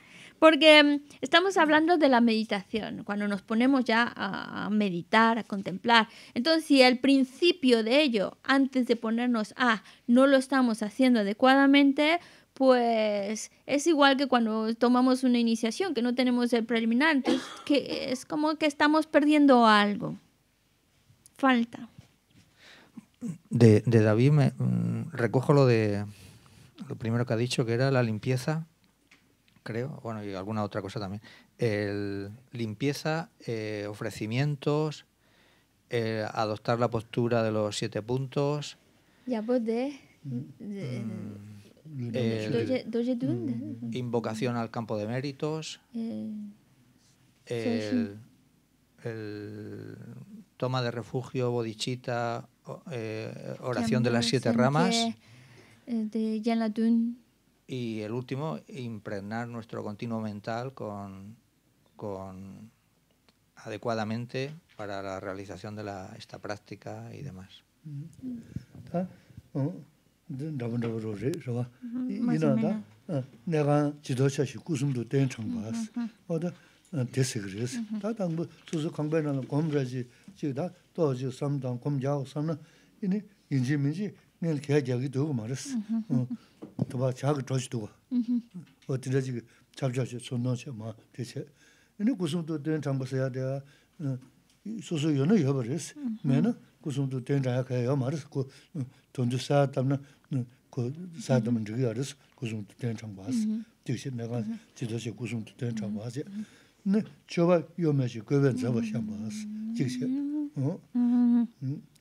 Porque mm, estamos hablando de la meditación, cuando nos ponemos ya a meditar, a contemplar. Entonces, si el principio de ello, antes de ponernos a, no lo estamos haciendo adecuadamente, pues es igual que cuando tomamos una iniciación, que no tenemos el preliminar, que es como que estamos perdiendo algo. Falta. De, de David me, mm, recojo lo de lo primero que ha dicho, que era la limpieza creo, bueno, y alguna otra cosa también. El limpieza, eh, ofrecimientos, eh, adoptar la postura de los siete puntos. Ya de... invocación al campo de méritos. Eh, el, toma de refugio, bodichita, oración de las siete ramas. De y el último, impregnar nuestro continuo mental con, con adecuadamente para la realización de la, esta práctica y demás. ᱱᱤᱱ ᱠᱮ ᱡᱟᱜᱤ ᱫᱚᱜ ᱢᱟᱨᱥ ᱛᱚᱵᱟ ᱪᱟᱜ ᱴᱚᱡ ᱫᱚᱜ ᱚᱛᱤᱱᱟᱡᱤ ᱪᱟᱵᱡᱟᱥ ᱥᱚᱱᱱᱚᱥ ᱢᱟᱨᱥ ᱛᱚᱵᱟ ᱪᱟᱜ ᱴᱚᱡ ᱫᱚᱜ ᱛᱚᱵᱟ ᱪᱟᱜ ᱴᱚᱡ ᱫᱚᱜ ᱛᱚᱵᱟ ᱪᱟᱜ ᱴᱚᱡ ᱫᱚᱜ ᱛᱚᱵᱟ ᱪᱟᱜ ᱴᱚᱡ ᱫᱚᱜ ᱛᱚᱵᱟ ᱪᱟᱜ ᱴᱚᱡ ᱫᱚᱜ ᱛᱚᱵᱟ ᱪᱟᱜ ᱴᱚᱡ ᱫᱚᱜ ᱛᱚᱵᱟ ᱪᱟᱜ ᱴᱚᱡ ᱫᱚᱜ ᱛᱚᱵᱟ ᱪᱟᱜ ᱴᱚᱡ ᱫᱚᱜ ᱛᱚᱵᱟ ᱪᱟᱜ ᱴᱚᱡ ᱫᱚᱜ ᱛᱚᱵᱟ ᱪᱟᱜ ᱴᱚᱡ ᱫᱚᱜ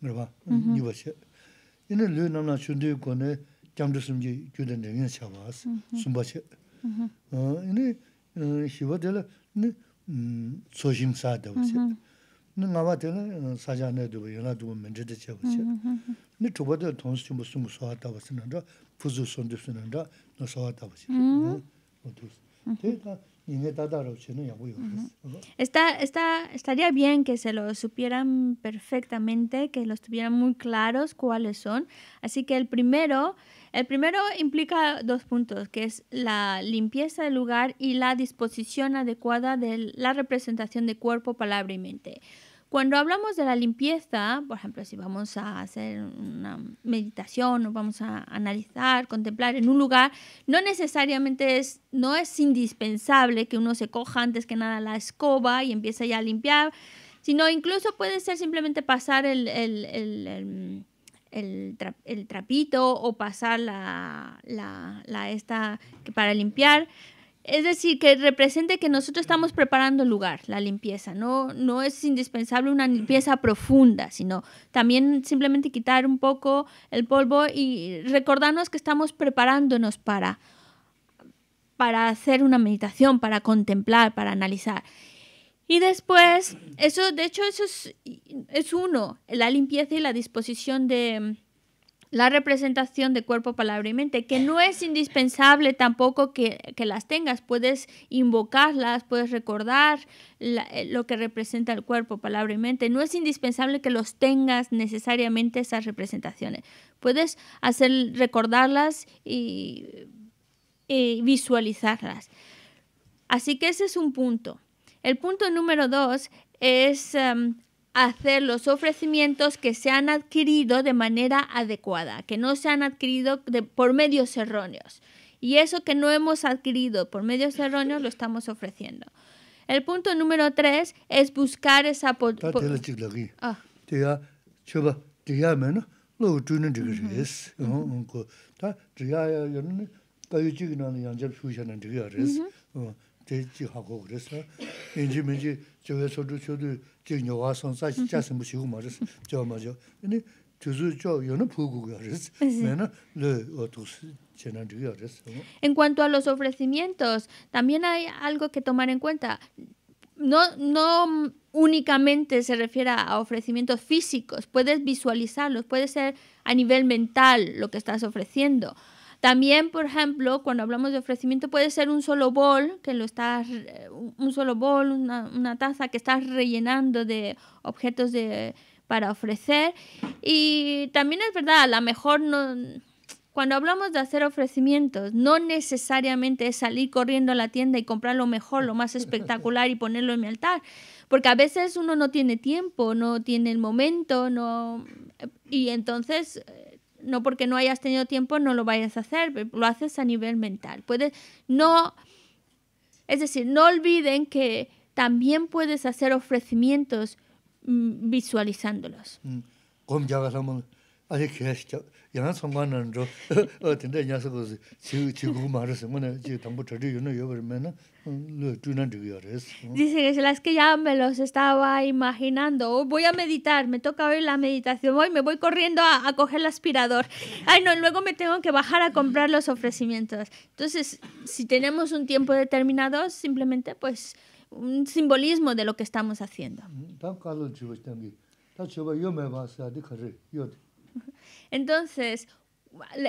ᱛᱚᱵᱟ ᱪᱟᱜ ᱴᱚᱡ ᱫᱚᱜ ᱛᱚᱵᱟ yin yin lé yin ná chúndé yu kóne kyañ dú súng yé kyu dán yé yé xábaas súmbá ché. yin yin xíbaa déla yin yin tsó xíng sáda vá ché. yin yin nábaa déla sácha ná yé duvá yóna Está, está, estaría bien que se lo supieran perfectamente, que los tuvieran muy claros cuáles son. Así que el primero, el primero implica dos puntos, que es la limpieza del lugar y la disposición adecuada de la representación de cuerpo, palabra y mente. Cuando hablamos de la limpieza, por ejemplo, si vamos a hacer una meditación o vamos a analizar, contemplar en un lugar, no necesariamente es, no es indispensable que uno se coja antes que nada la escoba y empiece ya a limpiar, sino incluso puede ser simplemente pasar el, el, el, el trapito o pasar la, la, la esta para limpiar. Es decir, que represente que nosotros estamos preparando el lugar, la limpieza. No, no es indispensable una limpieza profunda, sino también simplemente quitar un poco el polvo y recordarnos que estamos preparándonos para, para hacer una meditación, para contemplar, para analizar. Y después, eso, de hecho, eso es uno, la limpieza y la disposición de, la representación de cuerpo, palabra y mente, que no es indispensable tampoco que, las tengas, puedes invocarlas, puedes recordar eh, lo que representa el cuerpo, palabra y mente, no es indispensable que los tengas necesariamente esas representaciones, puedes hacer, recordarlas y, visualizarlas. Así que ese es un punto. El punto número dos es em, hacer los ofrecimientos que se han adquirido de manera adecuada, que no se han adquirido por medios erróneos. Y eso que no hemos adquirido por medios erróneos lo estamos ofreciendo. El punto número tres es buscar esa... En cuanto a los ofrecimientos, también hay algo que tomar en cuenta. No, no únicamente se refiere a ofrecimientos físicos, puedes visualizarlos, puede ser a nivel mental lo que estás ofreciendo. También, por ejemplo, cuando hablamos de ofrecimiento, puede ser un solo bol, que lo estás, eh, un solo bol, una, taza que estás rellenando de objetos para ofrecer. Y también es verdad, a lo mejor no, cuando hablamos de hacer ofrecimientos, no necesariamente es salir corriendo a la tienda y comprar lo mejor, lo más espectacular y ponerlo en mi altar, porque a veces uno no tiene tiempo, no tiene el momento, no y entonces eh, no porque no hayas tenido tiempo no lo vayas a hacer, lo haces a nivel mental. Puedes no es decir, no olviden que también puedes hacer ofrecimientos mm, visualizándolos. Mm. Dice que las que ya me los estaba imaginando. voy a meditar, me toca hoy la meditación. Hoy me voy corriendo a, a coger el aspirador. Ay, no, luego me tengo que bajar a comprar los ofrecimientos. Entonces, si tenemos un tiempo determinado, simplemente pues un simbolismo de lo que estamos haciendo. Mm, entonces,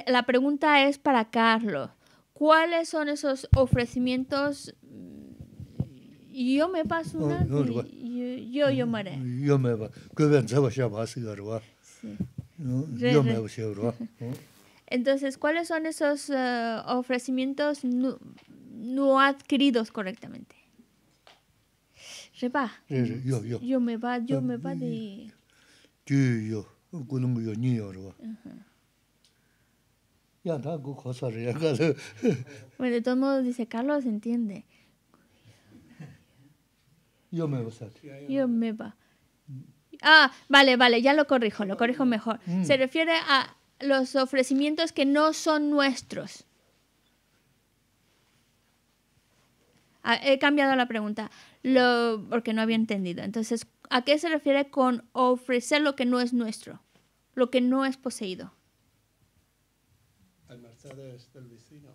la pregunta es para Carlos. ¿Cuáles son esos ofrecimientos? Mm, yo me paso una y yo yo me Yo me va. ¿Qué ven se va a Yo me voy Entonces, ¿cuáles son esos eh, ofrecimientos no, adquiridos correctamente? Repa. Eh, yo, yo. Yo me va, yo me va de... Yo, yo un Ya da gu arriba. ya Bueno, de todos modos dice Carlos entiende. Yo me va. Yo me Ah, vale, vale, ya lo corrijo, lo corrijo mejor. Se refiere a los ofrecimientos que no son nuestros. Ah, he cambiado la pregunta lo, porque no había entendido. Entonces, ¿a qué se refiere con ofrecer lo que no es nuestro? Lo que no es poseído. Al Mercedes del vecino.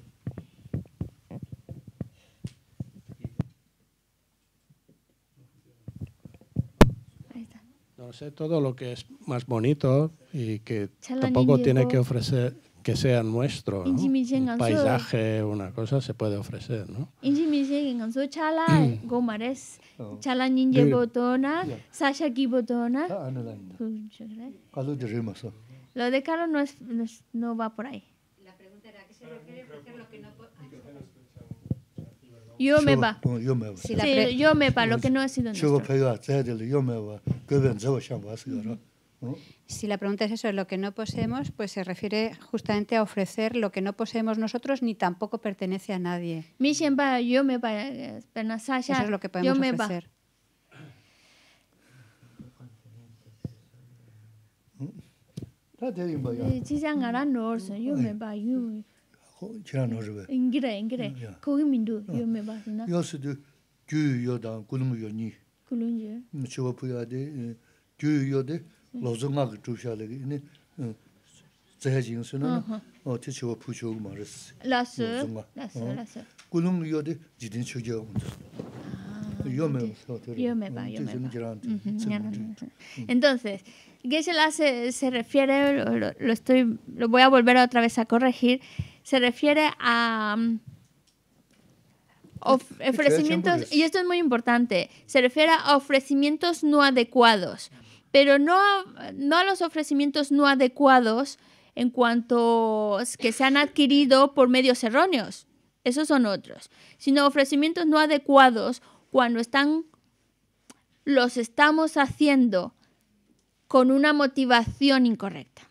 No sé, todo lo que es más bonito y que tampoco tiene que ofrecer que sea nuestro, ¿no? un paisaje, una cosa se puede ofrecer, ¿no? Lo de Carlos no, es, no, va por ahí yo me va lo sido Si la pregunta es eso, lo que no poseemos, pues se refiere justamente a ofrecer lo que no poseemos nosotros ni tampoco pertenece a nadie. Eso es lo que podemos ofrecer chirana rwa. Ngira, ngira. Kogi mindu yo me Yosu na. gyu yo dan gulung yo ni. Gulung yo. de gyu yo de lozo nga ki chubsha lagi. Ini zahe jing su na na ti chiwa pu cho ma rasi. Lasu, lasu, lasu. Gulung yode jidin cho gya gu Yo me ba, Entonces, Geshe-la se, se refiere, lo, lo, estoy, lo voy a volver otra vez a corregir, se refiere a um, ofrecimientos, y esto es muy importante, se refiere a ofrecimientos no adecuados, pero no, no a los ofrecimientos no adecuados en cuanto que se han adquirido por medios erróneos, esos son otros, sino ofrecimientos no adecuados cuando están, los estamos haciendo con una motivación incorrecta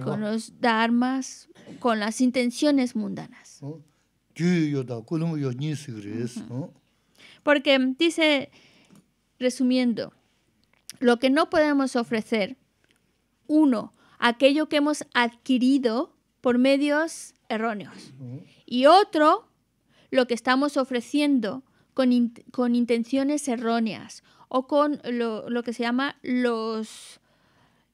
con los dharmas, con las intenciones mundanas. Porque dice, resumiendo, lo que no podemos ofrecer, uno, aquello que hemos adquirido por medios erróneos. Y otro, lo que estamos ofreciendo con, intenciones erróneas o con lo, que se llama los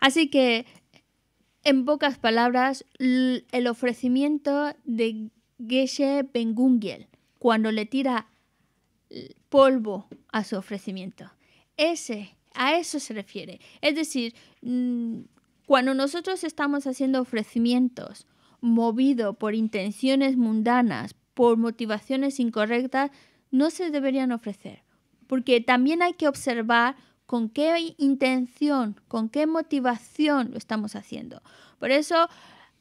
Así que, en pocas palabras, el ofrecimiento de Geshe Bengungiel, cuando le tira polvo a su ofrecimiento. Ese, a eso se refiere. Es decir, mm, cuando nosotros estamos haciendo ofrecimientos, movido por intenciones mundanas, por motivaciones incorrectas, no se deberían ofrecer. Porque también hay que observar con qué intención, con qué motivación lo estamos haciendo. Por eso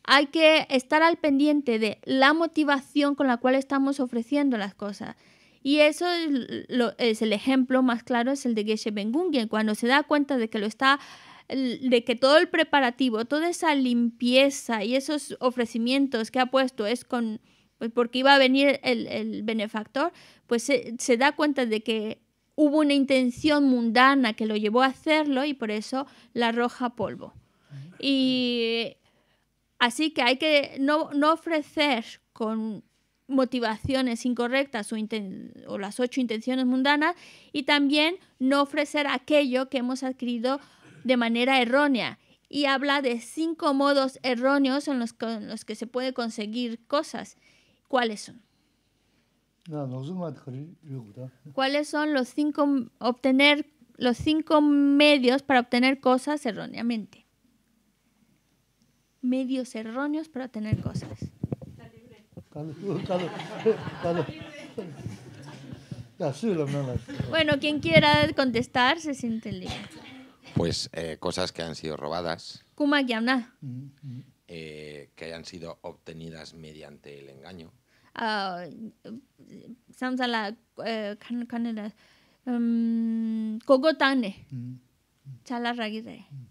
hay que estar al pendiente de la motivación con la cual estamos ofreciendo las cosas. Y eso es, el ejemplo más claro, es el de Geshe Ben Gungien, cuando se da cuenta de que lo está de que todo el preparativo, toda esa limpieza y esos ofrecimientos que ha puesto es con, pues, porque iba a venir el, benefactor, pues se, da cuenta de que hubo una intención mundana que lo llevó a hacerlo y por eso la arroja polvo. Y así que hay que no, ofrecer con motivaciones incorrectas o, las ocho intenciones mundanas y también no ofrecer aquello que hemos adquirido de manera errónea y habla de cinco modos erróneos en los, los que se puede conseguir cosas. ¿Cuáles son? ¿Cuáles son los cinco obtener los cinco medios para obtener cosas erróneamente? Medios erróneos para obtener cosas. Bueno, quien quiera contestar se siente libre. Pues eh, cosas que han sido robadas. Eh, que hayan sido obtenidas mediante el engaño. Ah, eh, em, mm.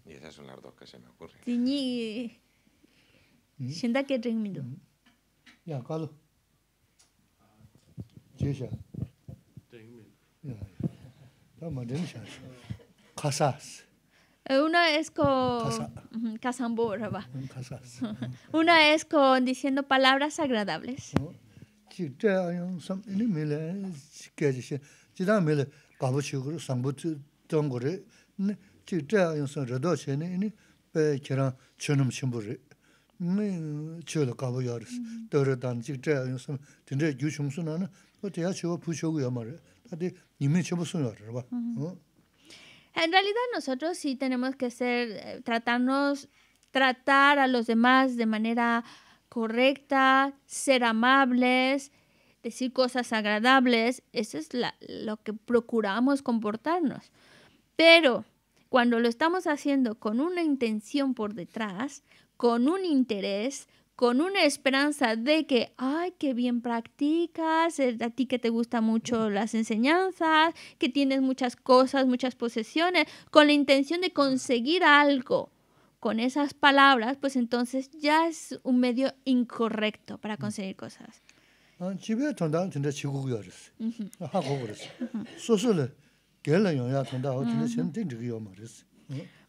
Y esas son las dos que se me ocurren. Mm. que mm. Casas. Una es con Una es con diciendo palabras agradables. En realidad nosotros sí tenemos que ser, eh, tratarnos, tratar a los demás de manera correcta, ser amables, decir cosas agradables. Eso es lo que procuramos comportarnos. Pero cuando lo estamos haciendo con una intención por detrás, con un interés, con una esperanza de que, ay, qué bien practicas, eh, a ti que te gustan mucho las enseñanzas, que tienes muchas cosas, muchas posesiones, con la intención de conseguir algo con esas palabras, pues entonces ya es un medio incorrecto para conseguir cosas. Pues,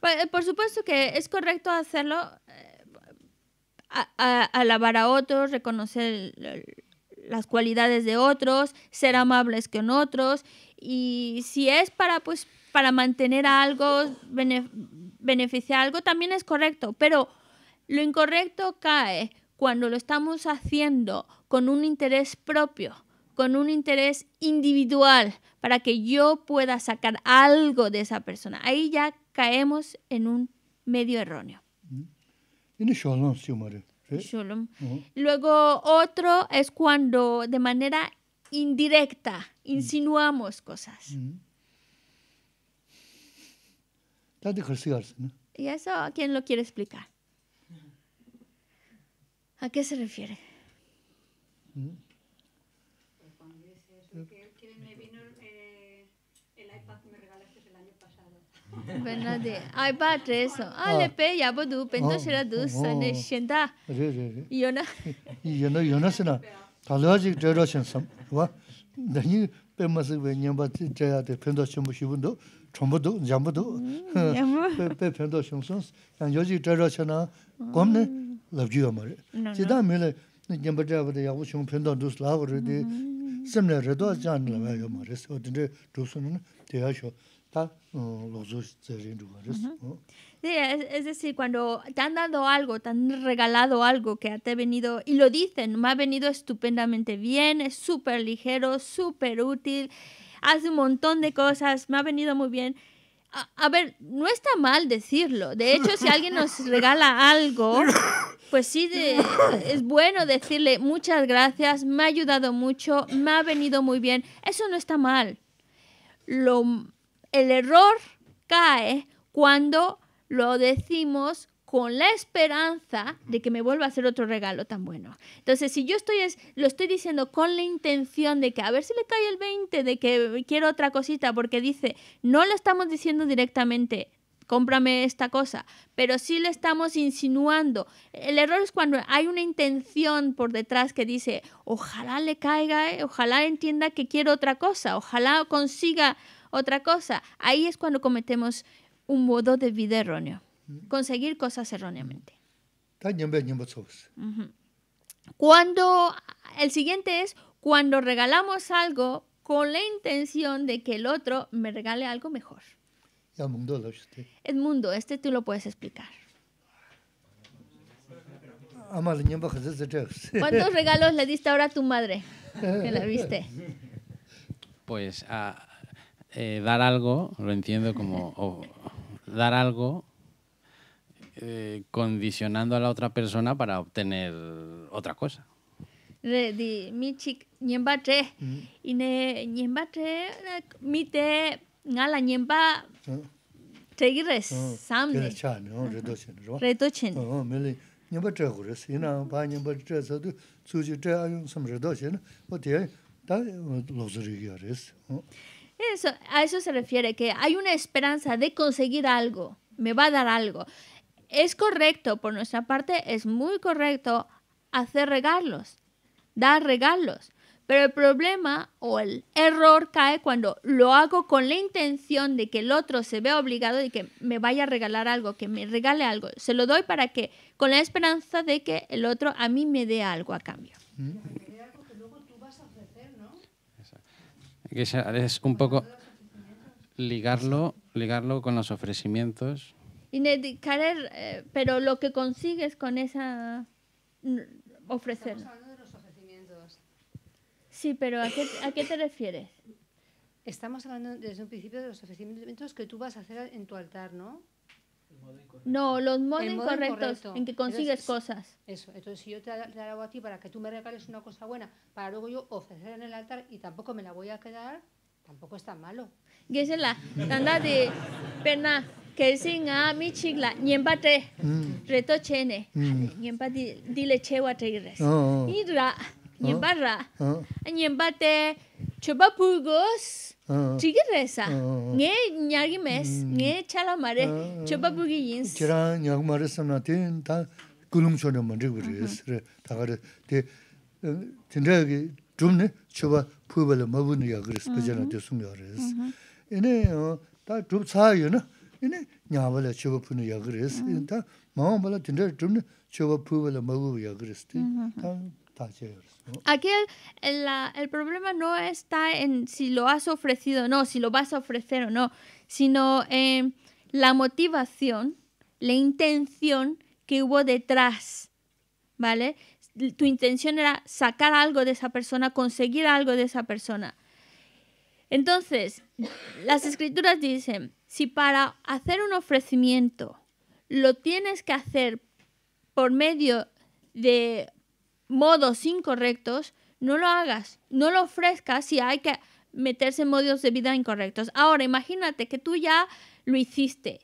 eh, por supuesto que es correcto hacerlo eh, alabar a otros, reconocer las cualidades de otros, ser amables con otros y si es para pues para mantener algo, beneficiar algo, también es correcto, pero lo incorrecto cae cuando lo estamos haciendo con un interés propio, con un interés individual, para que yo pueda sacar algo de esa persona. Ahí ya caemos en un medio erróneo. ¿eh? Luego otro es cuando de manera indirecta insinuamos cosas. ¿Y eso a quién lo quiere explicar? ¿A qué se refiere? Bueno, de ay pa tres. Ah, le pe ya bodu, pento será du sane shenda. Re re re. Yo na. Yo no yo no sé na. Talo ji de ro shen sam. Wa. De ni pe mas ve nyam de du Mm, sí, es, decir, cuando te han dado algo, te han regalado algo que te ha venido, y lo dicen, me ha venido estupendamente bien, es súper ligero, súper útil, hace un montón de cosas, me ha venido muy bien. A, ver, no está mal decirlo. De hecho, si alguien nos regala algo, pues sí, es bueno decirle muchas gracias, me ha ayudado mucho, me ha venido muy bien. Eso no está mal. Lo el error cae cuando lo decimos con la esperanza de que me vuelva a hacer otro regalo tan bueno. Entonces, si yo estoy lo estoy diciendo con la intención de que a ver si le cae el 20, de que quiero otra cosita, porque dice, no lo estamos diciendo directamente, cómprame esta cosa, pero sí le estamos insinuando. El error es cuando hay una intención por detrás que dice, ojalá le caiga, eh, ojalá entienda que quiero otra cosa, ojalá consiga otra cosa, ahí es cuando cometemos un modo de vida erróneo, mm. conseguir cosas erróneamente. Mm. Cuando el siguiente es cuando regalamos algo con la intención de que el otro me regale algo mejor. Edmundo, este tú lo puedes explicar. ¿Cuántos regalos le diste ahora a tu madre que la viste? Pues a, ah, eh, dar algo, lo entiendo como oh, dar algo eh, condicionando a la otra persona para obtener otra cosa. re di mi chik nyemba tre ine mm. nyemba tre mite ngala nyemba ah. tre samne res sam cha no re do chen ro re do chen o ah, ah, me nyemba tre ina ba nyemba tre so du su tre ayun sam re chen o te eh, da lo zo a eso se refiere, que hay una esperanza de conseguir algo, me va a dar algo. Es correcto, por nuestra parte, es muy correcto hacer regalos, dar regalos. Pero el problema o el error cae cuando lo hago con la intención de que el otro se vea obligado y que me vaya a regalar algo, que me regale algo. Se lo doy para que, con la esperanza de que el otro a mí me dé algo a cambio. Mm. es un poco ligarlo, ligarlo con los ofrecimientos. Y querer, eh, pero lo que consigues con esa mm, ofrecer. Estamos hablando de los ofrecimientos. Sí, pero ¿a qué, ¿a qué te refieres? Estamos hablando desde un principio de los ofrecimientos que tú vas a hacer en tu altar, ¿no? No, los modos incorrectos en que consigues cosas. Eso, entonces si yo te, hago a ti para que tú me regales una cosa buena, para luego yo ofrecer en el altar y tampoco me la voy a quedar, tampoco es tan malo. Y es la de pena que sin a ah, mi chigla, la, mm. reto chene, la mm. dile y oh, oh. ni irres. ni la Chöpa puu goos trikir resa? Nge nyargi mes, nge chala maare chöpa puu gi yins? Chira nyag marisam naa tin taa kulung chona mandrik buri resa uh-huh. re. Tha gara dindaragi drumne chöpa puu wala mabu nu yag resa gajana desung ya resa. Ine taa drup tsaa yu naa, ine nyawala chöpa puu nu yag resa. Ine taa maama bala dindaragi drumne chöpa puu mabu wala Aquí el, problema no está en si lo has ofrecido o no, si lo vas a ofrecer o no, sino en la motivación, la intención que hubo detrás, ¿vale? Tu intención era sacar algo de esa persona, conseguir algo de esa persona. Entonces, las escrituras dicen, si para hacer un ofrecimiento lo tienes que hacer por medio de modos incorrectos, no lo hagas, no lo ofrezcas si hay que meterse en modos de vida incorrectos. Ahora, imagínate que tú ya lo hiciste.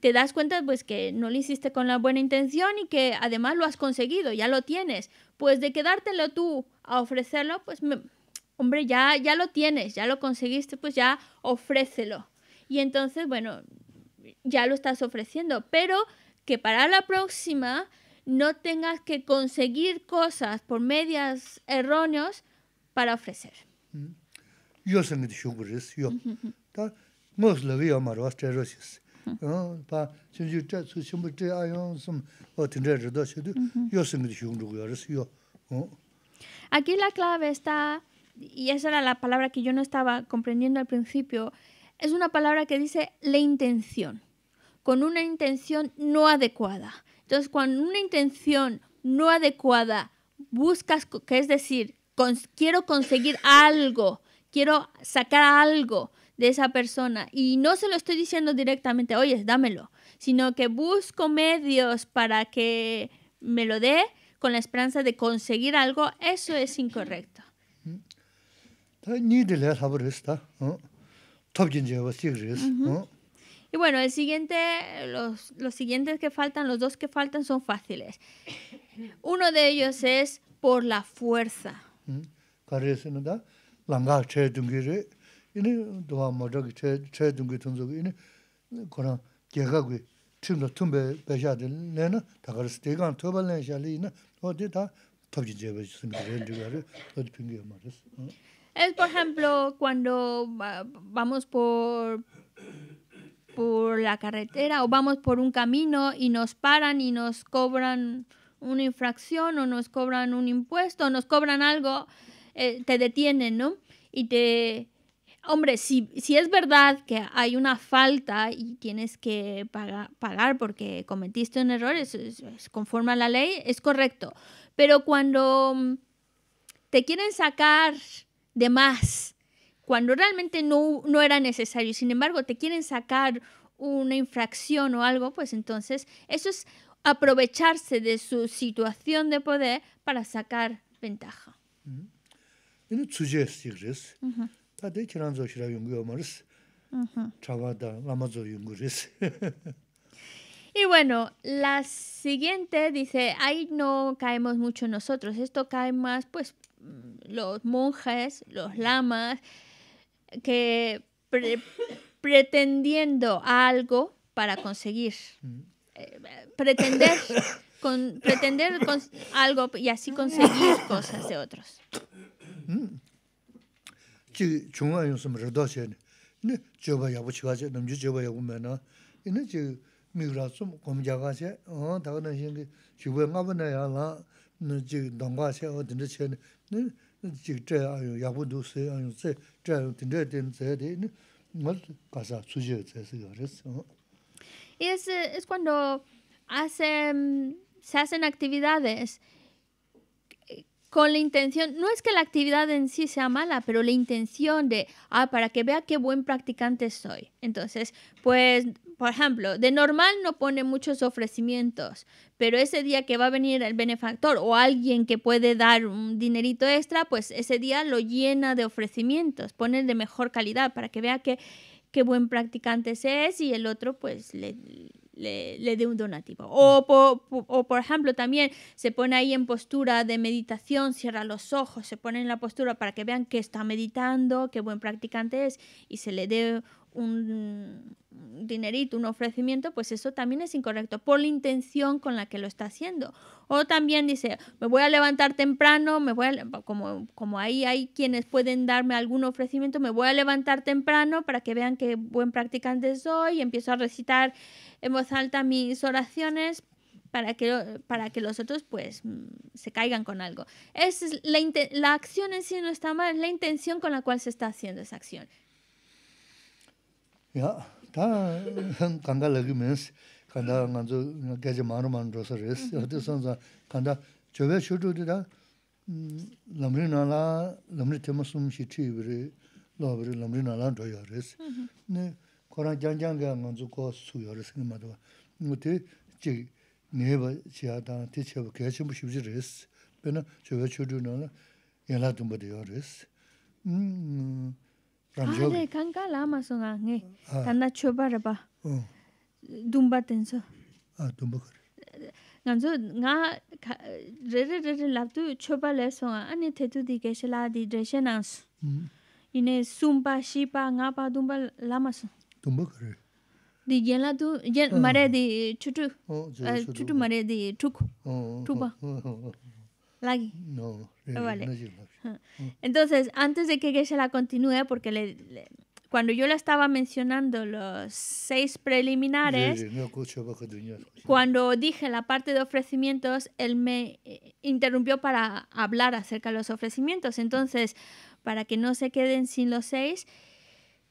Te das cuenta pues que no lo hiciste con la buena intención y que además lo has conseguido, ya lo tienes. Pues de quedártelo tú a ofrecerlo, pues hombre, ya ya lo tienes, ya lo conseguiste, pues ya ofrécelo. Y entonces, bueno, ya lo estás ofreciendo, pero que para la próxima no tengas que conseguir cosas por medias erróneos para ofrecer. Mm. Yo Yo Aquí la clave está y esa era la palabra que yo no estaba comprendiendo al principio. Es una palabra que dice la intención, con una intención no adecuada entonces, cuando una intención no adecuada buscas, que es decir, quiero conseguir algo, quiero sacar algo de esa persona y no se lo estoy diciendo directamente, oye, dámelo, sino que busco medios para que me lo dé con la esperanza de conseguir algo, eso es incorrecto. Y bueno, el siguiente, los, siguientes que faltan, los dos que faltan son fáciles. Uno de ellos es por la fuerza. Es, por ejemplo, cuando vamos por por la carretera o vamos por un camino y nos paran y nos cobran una infracción o nos cobran un impuesto o nos cobran algo, eh, te detienen, ¿no? Y te... Hombre, si, si, es verdad que hay una falta y tienes que pagar porque cometiste un error, es conforme a la ley, es correcto. Pero cuando mm, te quieren sacar de más, cuando realmente no, no era necesario. Sin embargo, te quieren sacar una infracción o algo, pues entonces eso es aprovecharse de su situación de poder para sacar ventaja. Mm-hmm. Mm-hmm. Mm-hmm. Y bueno, la siguiente dice, ahí no caemos mucho nosotros, esto cae más pues mm, los monjes, los lamas, que pretendiendo algo para conseguir. Eh, pretender, con, pretender algo y así conseguir cosas de otros. Mm. Y es, es cuando hacen, se hacen actividades con la intención, no es que la actividad en sí sea mala, pero la intención de, ah, para que vea qué buen practicante soy. Entonces, pues por ejemplo, de normal no pone muchos ofrecimientos, pero ese día que va a venir el benefactor o alguien que puede dar un dinerito extra, pues ese día lo llena de ofrecimientos, pone de mejor calidad para que vea que qué buen practicante es y el otro pues le, le, dé un donativo. O mm. por, o por, ejemplo, también se pone ahí en postura de meditación, cierra los ojos, se pone en la postura para que vean que está meditando, qué buen practicante es, y se le dé un dinerito, un ofrecimiento, pues eso también es incorrecto por la intención con la que lo está haciendo. O también dice, me voy a levantar temprano, me voy como, como ahí hay quienes pueden darme algún ofrecimiento, me voy a levantar temprano para que vean qué buen practicante soy, y empiezo a recitar en voz alta mis oraciones para que, para que los otros pues se caigan con algo. Es la, la acción en sí no está mal, es la intención con la cual se está haciendo esa acción. 야 다는 간다르기 means 간다 먼저 가지 마르 만들어서 레스 어디선서 간다 저게 쇼도다 람리나라 람리 테마숨 시티브리 노브리 람리나라 도요레스 네 코라 장장가 먼저 고 수요레스 님마도 무티 지 네바 지하다 티체브 개심 부십지 레스 베나 저게 쇼도나 연락 좀음 Rāngyōbi. Ārē, kāngkā lāma sō ngā ngē, tānda chōpa rāpa, dūmba tēnsō. Ā, dūmba kōrē. Ngā dzō, ngā rē rē rē rē lāp tū chōpa lē sō ngā, ānē thē tū tī kēshē lā tī Eh, ah, mm. Entonces, antes de que Geshe la continúe, porque cuando yo le estaba mencionando los seis preliminares, cuando dije la parte de ofrecimientos, él me eh, interrumpió para hablar acerca de los ofrecimientos. Entonces, para que no se queden sin los seis,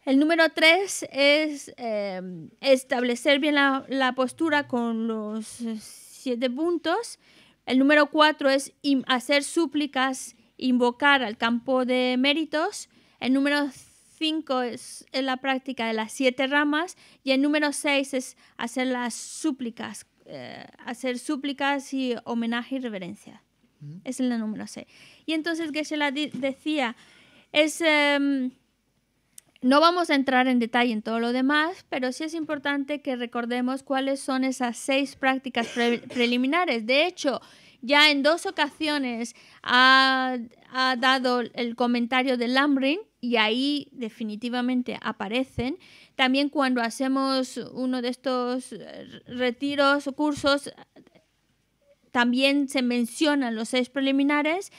el número tres es em, establecer bien la, la postura con los siete puntos. El número cuatro es hacer súplicas, invocar al campo de méritos. El número cinco es la práctica de las siete ramas. Y el número seis es hacer las súplicas, eh, hacer súplicas y homenaje y reverencia. Mm. Es el número seis. Y entonces que se la decía, es... Em, no vamos a entrar en detalle en todo lo demás, pero sí es importante que recordemos cuáles son esas seis prácticas preliminares. De hecho, ya en dos ocasiones ha, ha dado el comentario de Lambrin y ahí definitivamente aparecen. También cuando hacemos uno de estos eh, retiros o cursos, también se mencionan los seis preliminares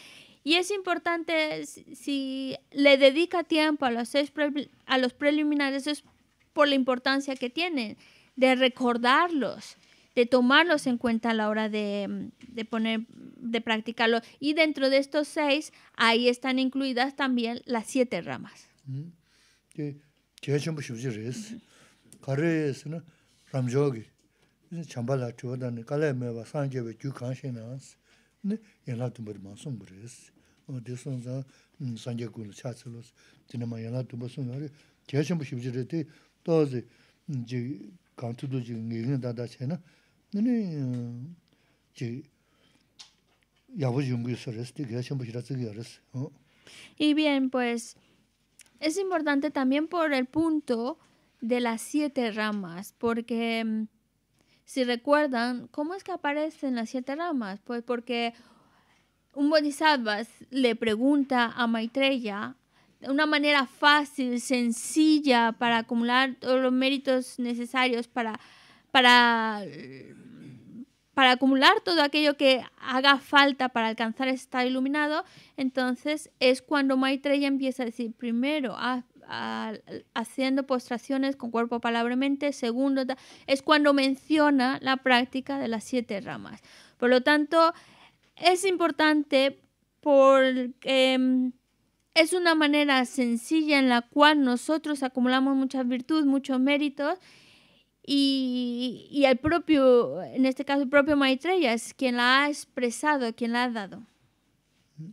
y es importante, si le dedica tiempo a los, a los preliminares, es por la importancia que tienen, de recordarlos, de tomarlos en cuenta a la hora de, de poner, de practicarlo. Y dentro de estos seis, ahí están incluidas también las siete ramas. Mm y bien, pues es importante también por el punto de las siete ramas, porque mm, si recuerdan, ¿cómo es que aparecen las siete ramas? Pues porque un bodhisattva le pregunta a Maitreya una manera fácil, sencilla para acumular todos los méritos necesarios para, para, para acumular todo aquello que haga falta para alcanzar estar iluminado, entonces es cuando Maitreya empieza a decir primero, haciendo postraciones con cuerpo, palabra mente, segundo, es cuando menciona la práctica de las siete ramas. Por lo tanto, es importante porque em, es una manera sencilla en la cual nosotros acumulamos muchas virtud, muchos méritos. Y, el propio, en este caso, el propio Maitreya es quien la ha expresado, quien la ha dado. Mm.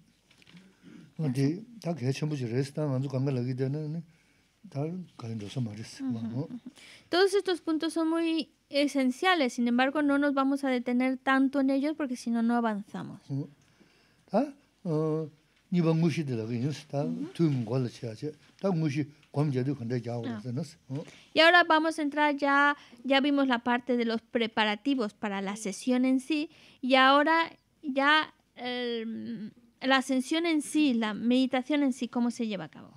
Todos estos puntos son muy esenciales, sin embargo no nos vamos a detener tanto en ellos porque si no, no avanzamos. ¿Ah? Ah, y ahora vamos a entrar ya, ya vimos la parte de los preparativos para la sesión en sí y ahora ya la ascensión en sí, la meditación en sí, cómo se lleva a cabo.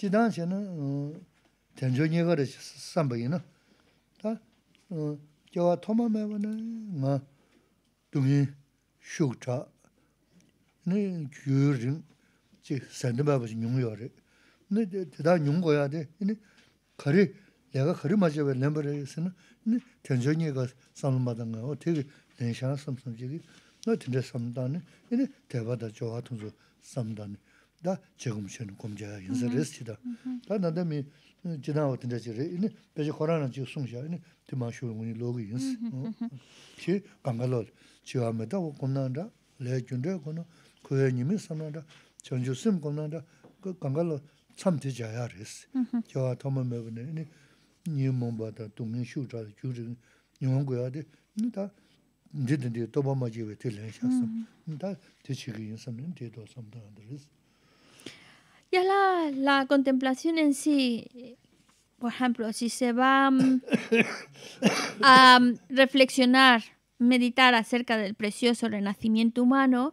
지단세는 어 전조녀가를 300이나 다 저와 토마메는 뭐 동이 쇼차 네 규르진 제 산드바버지 용요리 네 대다 용거야 돼 근데 거리 내가 거리 맞아 왜 레버에서는 네 전조녀가 삼음받은 거 어떻게 내 샤스 대바다 통소 다 지금 kum chee kum jaya yinzi rizzi chi daa. Daa naadamii jinaa wathindaji 이제 inni pechi 로그인스. chi kusungshaa, inni timaasho goni logi yinzi. Chi kanka loo, chiwaa metaa waa 저와 daa, 매번에 jindaya kunaa, kuwee nyi mii 니다 daa, chonjuu sim kumnaa daa, ka kanka loo, tsam ti jaya rizzi. Chiwaa Ya la, la contemplación en sí. Eh, por ejemplo, si se va mm, a mm, reflexionar, meditar acerca del precioso renacimiento humano,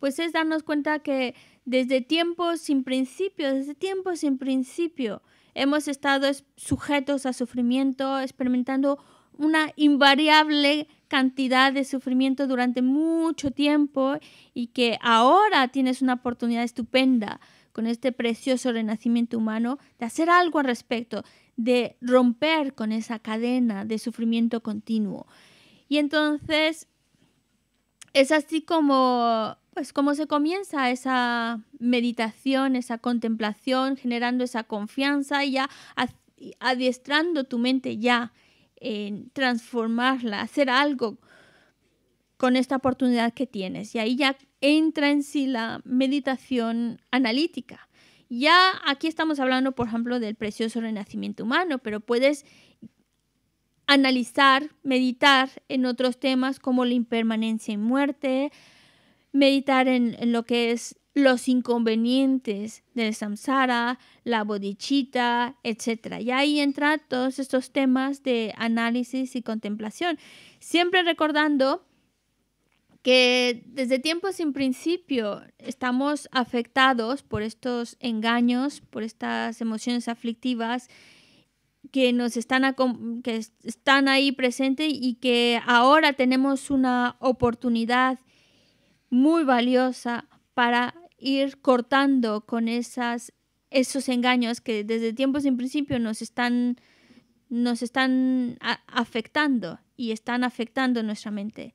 pues es darnos cuenta que desde tiempos sin principio, desde tiempos sin principio, hemos estado sujetos a sufrimiento, experimentando una invariable cantidad de sufrimiento durante mucho tiempo y que ahora tienes una oportunidad estupenda con este precioso renacimiento humano, de hacer algo al respecto, de romper con esa cadena de sufrimiento continuo. Y entonces es así como pues se comienza esa meditación, esa contemplación, generando esa confianza y ya adiestrando tu mente ya en transformarla, hacer algo con esta oportunidad que tienes. Y ahí ya entra en sí la meditación analítica. Ya aquí estamos hablando, por ejemplo, del precioso renacimiento humano, pero puedes analizar, meditar en otros temas como la impermanencia y muerte, meditar en, lo que es los inconvenientes del samsara, la bodichita, etc. Y ahí entran todos estos temas de análisis y contemplación. Siempre recordando que desde tiempos sin principio estamos afectados por estos engaños, por estas emociones aflictivas que nos están que están ahí presentes y que ahora tenemos una oportunidad muy valiosa para ir cortando con esas esos engaños que desde tiempos sin principio nos están nos están afectando y están afectando nuestra mente.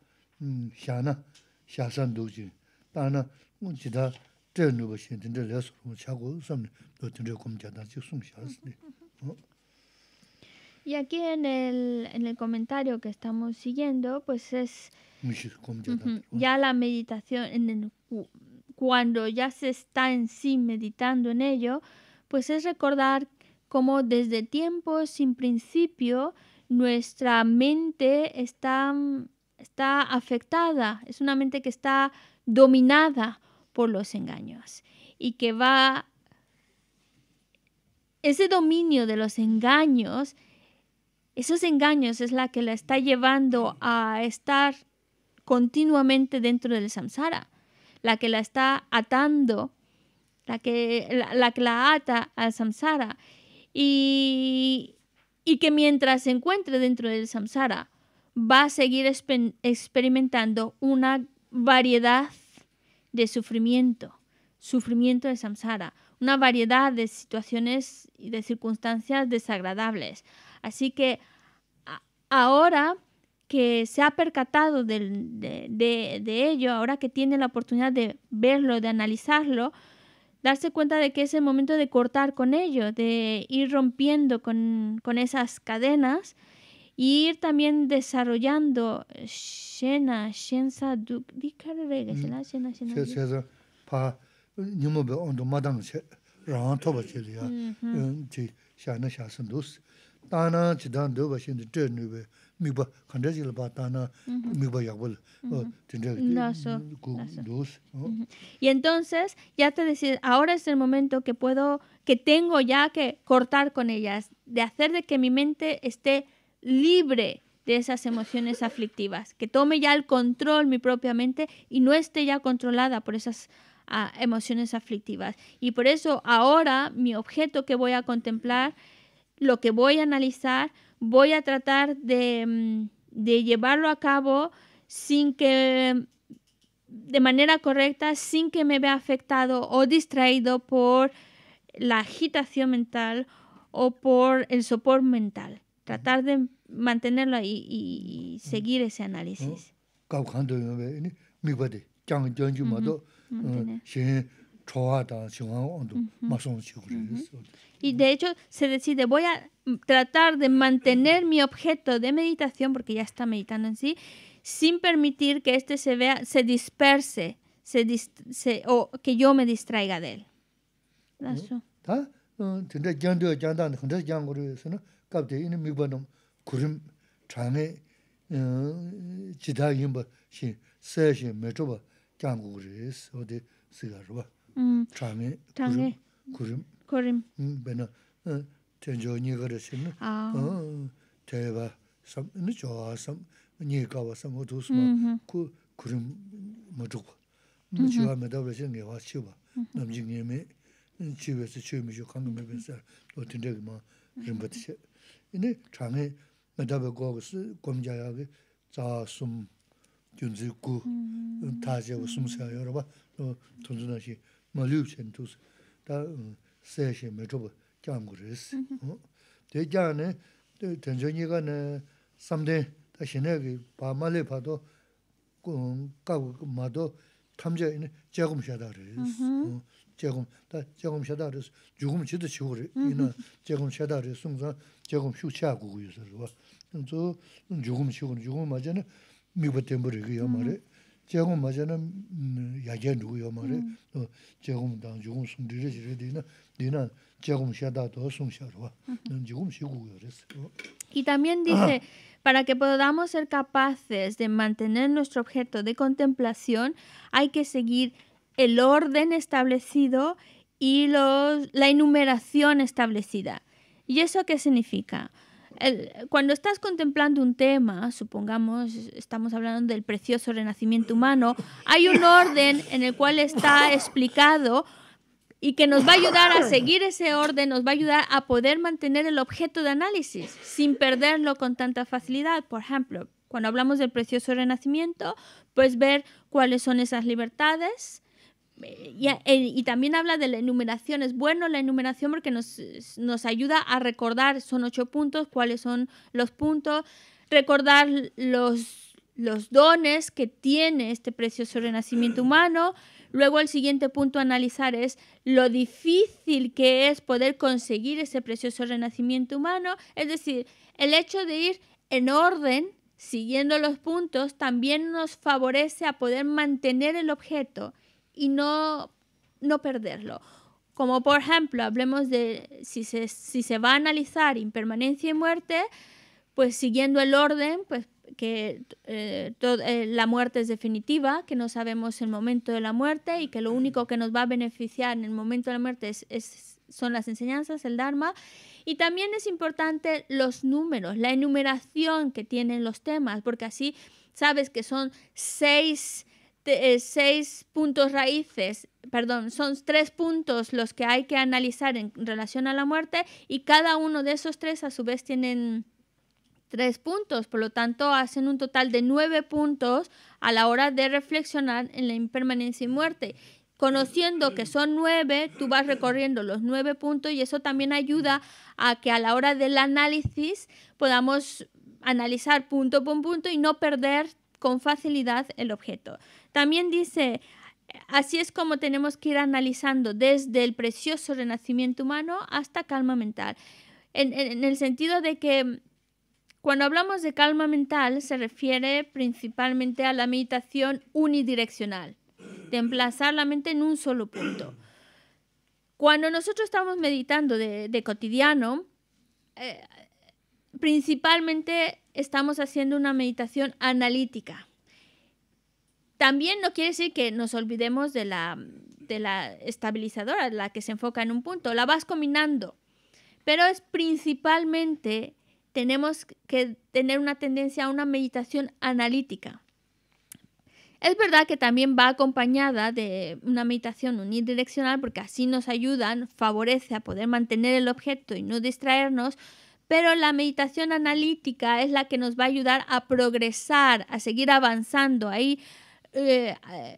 Y aquí en el, en el comentario que estamos siguiendo, pues es ya la meditación, en cuando ya se está en sí meditando en ello, pues es recordar cómo desde tiempos sin principio nuestra mente está mm, está afectada, es una mente que está dominada por los engaños y que va... Ese dominio de los engaños, esos engaños es la que la está llevando a estar continuamente dentro del samsara, la que la está atando, la que la, ata al samsara y, y que mientras se encuentre dentro del samsara, va a seguir experimentando una variedad de sufrimiento, sufrimiento de samsara, una variedad de situaciones y de circunstancias desagradables. Así que ahora que se ha percatado de, ello, ahora que tiene la oportunidad de verlo, de analizarlo, darse cuenta de que es el momento de cortar con ello, de ir rompiendo con, con esas cadenas y ir también desarrollando eh, shena shensa du dikare rege mm. shena shena shena se se pa nyumo be ondo madam she ran to ba cheli ya ji eh, shana shasun dus ta na chi dan do ba shin de nu be mi ba kan de ji ba ta na mi ba ya bol eh, dus y entonces ya te decir ahora es el momento que puedo que tengo ya que cortar con ellas de hacer de que mi mente esté libre de esas emociones aflictivas, que tome ya el control mi propia mente y no esté ya controlada por esas ah, emociones aflictivas. Y por eso ahora mi objeto que voy a contemplar, lo que voy a analizar, voy a tratar mm, de, llevarlo a cabo sin que de manera correcta, sin que me vea afectado o distraído por la agitación mental o por el sopor mental tratar de mantenerlo y, y mm. seguir ese análisis. Y de hecho se decide, voy a tratar de mantener mi objeto de meditación, porque ya está meditando en sí, sin permitir que este se vea, se disperse, se, se o que yo me distraiga de él. Kapte ini mikwa nam kurim, thangay, jithaayimba, shing, saaya shing metoba, kyaanku kuris, odi sikharwa, thangay, kurim, kurim. Bena, tenjo nye gara shing, tenya va sam, nye choha sam, nye kawa sam, odoos ma, ku kurim madhukwa. Chihwaa metawara shing, nyehwaa shiwa, nam jingye me, chihwaa sa, kanga me, ma, 이네 창에 매답에 거기서 검자야게 자숨 준지구 타제 숨세 여러분 또어 돈주나시 말류첸 투스. 다 세시 매접 장구르스. 어. 대자네 전전이가네 삼대 다시네기 바말레 봐도 꿈 까고 마도 탐제 있는 제공 y también dice Para que podamos ser capaces de mantener nuestro objeto de contemplación, hay que seguir el orden establecido y la enumeración establecida. ¿Y eso qué significa? cuando estás contemplando un tema, supongamos estamos hablando del precioso renacimiento humano, hay un orden en el cual está explicado y que nos va a ayudar a seguir ese orden, nos va a ayudar a poder mantener el objeto de análisis sin perderlo con tanta facilidad. Por ejemplo, cuando hablamos del precioso renacimiento, pues ver cuáles son esas libertades, eh, y, también habla de la enumeración. Es bueno la enumeración porque nos, ayuda a recordar, son ocho puntos, cuáles son los puntos, recordar los, los dones que tiene este precioso renacimiento humano. Luego el siguiente punto a analizar es lo difícil que es poder conseguir ese precioso renacimiento humano, es decir, el hecho de ir en orden, siguiendo los puntos, también nos favorece a poder mantener el objeto y no, no perderlo. Como por ejemplo, hablemos de si se, si se va a analizar impermanencia y muerte, pues siguiendo el orden, pues que eh, eh, la muerte es definitiva, que no sabemos el momento de la muerte y que lo único que nos va a beneficiar en el momento de la muerte es, son las enseñanzas, el Dharma. Y también es importante los números, la enumeración que tienen los temas, porque así sabes que son seis eh, seis puntos raíces, perdón, son tres puntos los que hay que analizar en relación a la muerte y cada uno de esos tres a su vez tienen tres puntos, por lo tanto hacen un total de nueve puntos a la hora de reflexionar en la impermanencia y muerte. Conociendo que son nueve, tú vas recorriendo los nueve puntos y eso también ayuda a que a la hora del análisis podamos analizar punto por punto y no perder con facilidad el objeto. También dice, así es como tenemos que ir analizando desde el precioso renacimiento humano hasta calma mental. En, el sentido de que mm, cuando hablamos de calma mental se refiere principalmente a la meditación unidireccional, de emplazar la mente en un solo punto. Cuando nosotros estamos meditando de, cotidiano, eh, principalmente estamos haciendo una meditación analítica. También no quiere decir que nos olvidemos de la, de la estabilizadora, la que se enfoca en un punto, la vas combinando, pero es principalmente tenemos que tener una tendencia a una meditación analítica. Es verdad que también va acompañada de una meditación unidireccional porque así nos ayudan, favorece a poder mantener el objeto y no distraernos, pero la meditación analítica es la que nos va a ayudar a progresar, a seguir avanzando, ahí eh, eh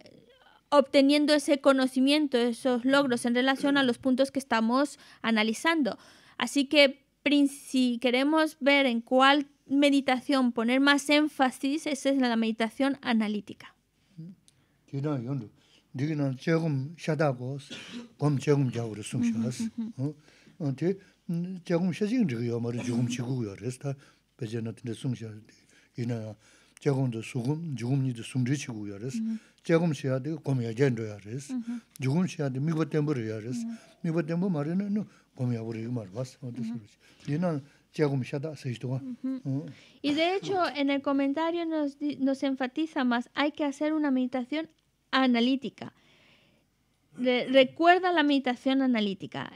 obteniendo ese conocimiento, esos logros en relación a los puntos que estamos analizando. Así que si queremos ver en cuál meditación poner más énfasis, esa es la meditación analítica. Y de hecho, en el comentario nos, enfatiza más, hay que hacer una meditación analítica. recuerda la meditación analítica.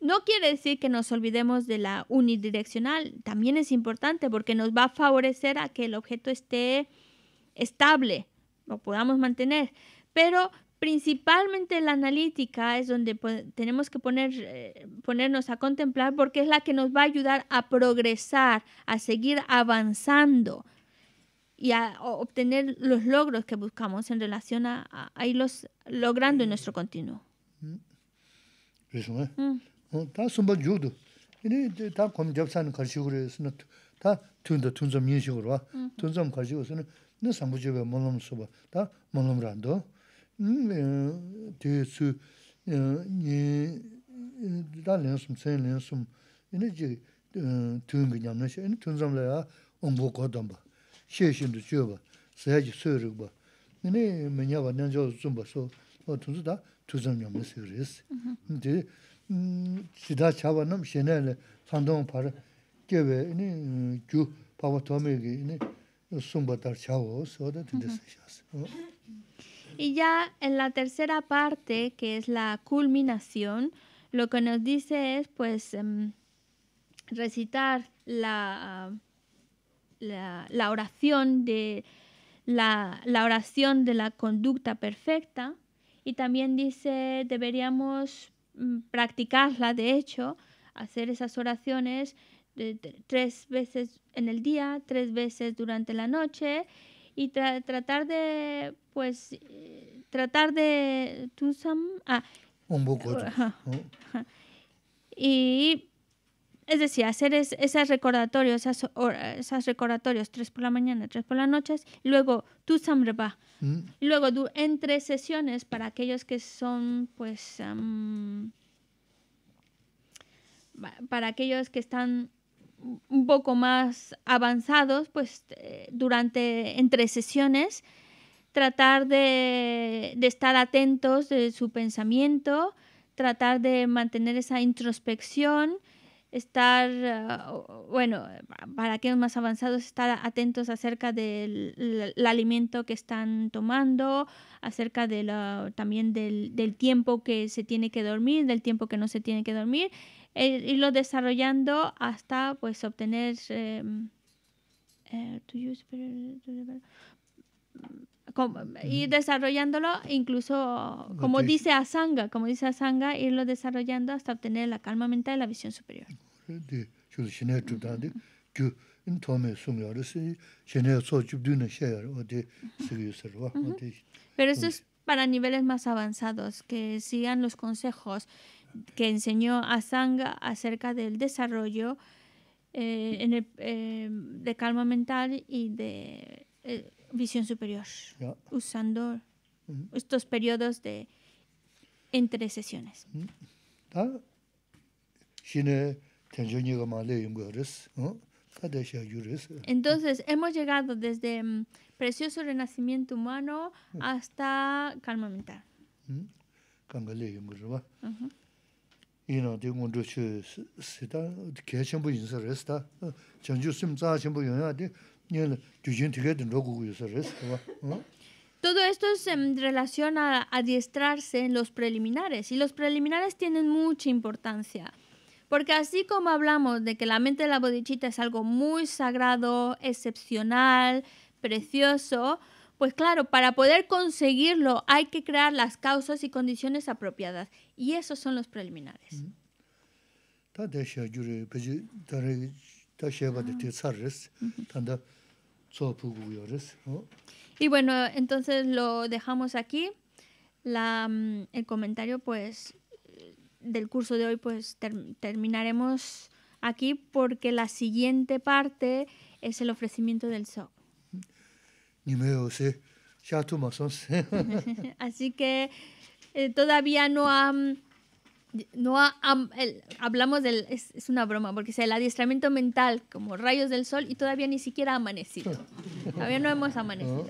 No quiere decir que nos olvidemos de la unidireccional, también es importante porque nos va a favorecer a que el objeto esté estable, lo podamos mantener, pero principalmente la analítica es donde tenemos que poner, eh, ponernos a contemplar porque es la que nos va a ayudar a progresar, a seguir avanzando y a obtener los logros que buscamos en relación a, irlos logrando en nuestro mm. continuo. Mm. ¿eh? Mm. 다 숨바 adopting 이니 다 inii, a chaan, j eigentlichaza laser tea, Taa tunza m senne xeorwa. Nun-ta slombaga lancdukgo, en, 다 sem-g никакa malvloquiehbaliyam xeo, ta malvlobahili hisi� oversias endpoint habibaciones en el reto a en� jungilis打 ratar, 봐. Agilchaw écチャn dragosi ra tunza alis ya chickana, x rescindro xeo Y ya en la tercera parte, que es la culminación, lo que nos dice es pues em, recitar la, la, la oración de la, la oración de la conducta perfecta y también dice deberíamos Mm, practicarla, de hecho, hacer esas oraciones tres veces en el día, tres veces durante la noche y tratar de, pues, eh, tratar de... Ah, un poco. Eh, y es decir, hacer esos esas recordatorios, esas, recordatorios, tres por la mañana, tres por la noche, y luego tu samreba. va, mm. Luego en entre sesiones para aquellos que son, pues, para aquellos que están un poco más avanzados, pues eh, durante, entre sesiones, tratar de, de estar atentos de su pensamiento, tratar de mantener esa introspección estar, ah, bueno, para aquellos más avanzados, estar atentos acerca del alimento que están tomando, acerca de también del, tiempo que se tiene que dormir, del tiempo que no se tiene que dormir, e irlo desarrollando hasta pues obtener... Em, eh, y ir desarrollándolo, incluso como dice Asanga, como dice Asanga, irlo desarrollando hasta obtener la calma mental y la visión superior. Pero eso es para niveles más avanzados, que sigan los consejos que enseñó Asanga acerca del desarrollo eh, eh, de calma mental y de eh, Visión superior. Usando estos periodos de entre sesiones. entonces, hemos llegado desde mm, precioso renacimiento humano hasta calma mental. ¿Mm? Todo esto es en relación a adiestrarse en los preliminares y los preliminares tienen mucha importancia. Porque así como hablamos de que la mente de la bodichita es algo muy sagrado, excepcional, precioso, pues claro, para poder conseguirlo hay que crear las causas y condiciones apropiadas. Y esos son los preliminares. Mm. Y bueno, entonces lo dejamos aquí. La, mm, el comentario pues del curso de hoy pues terminaremos aquí porque la siguiente parte es el ofrecimiento del SOC. Así que eh, todavía no han no hablamos del, es, una broma, porque es el adiestramiento mental como rayos del sol y todavía ni siquiera ha amanecido. Todavía no hemos amanecido.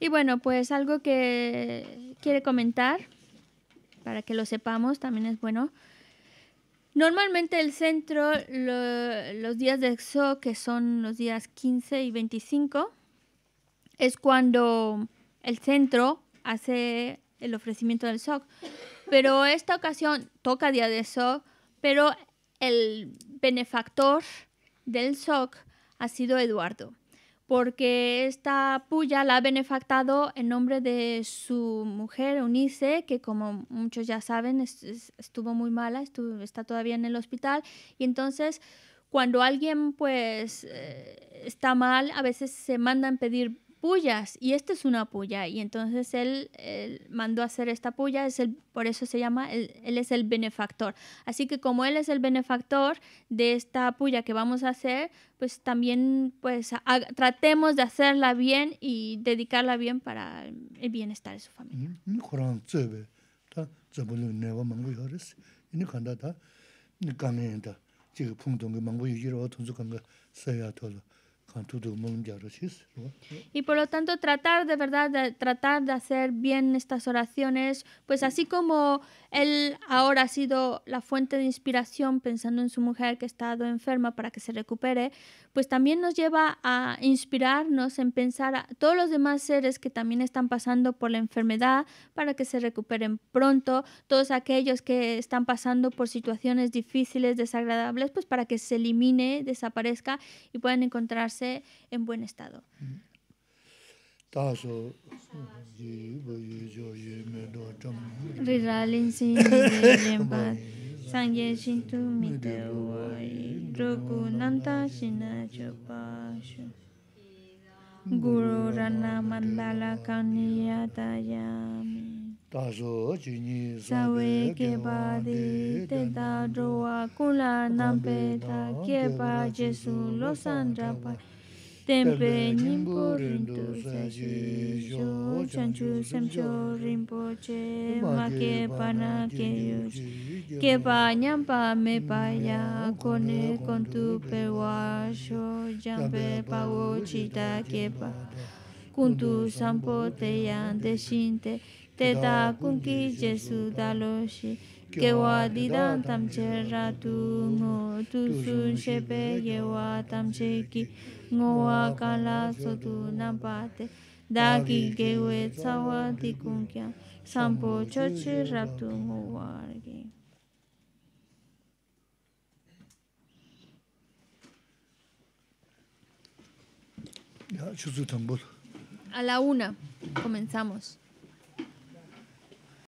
Y bueno, pues algo que quiere comentar, para que lo sepamos, también es bueno. Normalmente el centro, los días de EXO, que son los días 15 y 25, es cuando el centro hace el ofrecimiento del SOC. Pero esta ocasión toca día de SOC, pero el benefactor del SOC ha sido Eduardo, porque esta puya la ha benefactado en nombre de su mujer Unice, que como muchos ya saben estuvo muy mala, está todavía en el hospital, y entonces cuando alguien pues eh, está mal, a veces se mandan pedir pullas y esta es una puya y entonces él, mandó a hacer esta puya es el, por eso se llama él, es el benefactor así que como él es el benefactor de esta puya que vamos a hacer pues también pues tratemos de hacerla bien y dedicarla bien para el bienestar de su familia mm, mm, y por lo tanto tratar de verdad de, tratar de hacer bien estas oraciones, pues así como él ahora ha sido la fuente de inspiración pensando en su mujer que ha estado enferma para que se recupere, pues también nos lleva a inspirarnos en pensar a todos los demás seres que también están pasando por la enfermedad para que se recuperen pronto, todos aquellos que están pasando por situaciones difíciles, desagradables, pues para que se elimine, desaparezca y puedan encontrarse en buen estado. sangye shin tu mi te uwa yi roku nanta shina chupa shu mandala kani yata yami tazo chini sawe ke pa di te ta droa kula nampe ta ke pa jesu lo sandra pa tenpe nimpo rindu sashi sho semcho rinpo che ma kepa na kenyu shi kepa nyampa me pa ya kone kontu pe wa sho jampe pa wo chita kepa kuntu sampo te ya deshin te te ta kunki jesu dalo shi kewa didan tamche ratu ngo tu sun shepe kewa tamche ki ngoa kala sotu nampate daki gewe tsawa tikunkia sampo chochi raptu ngoa A la una comenzamos.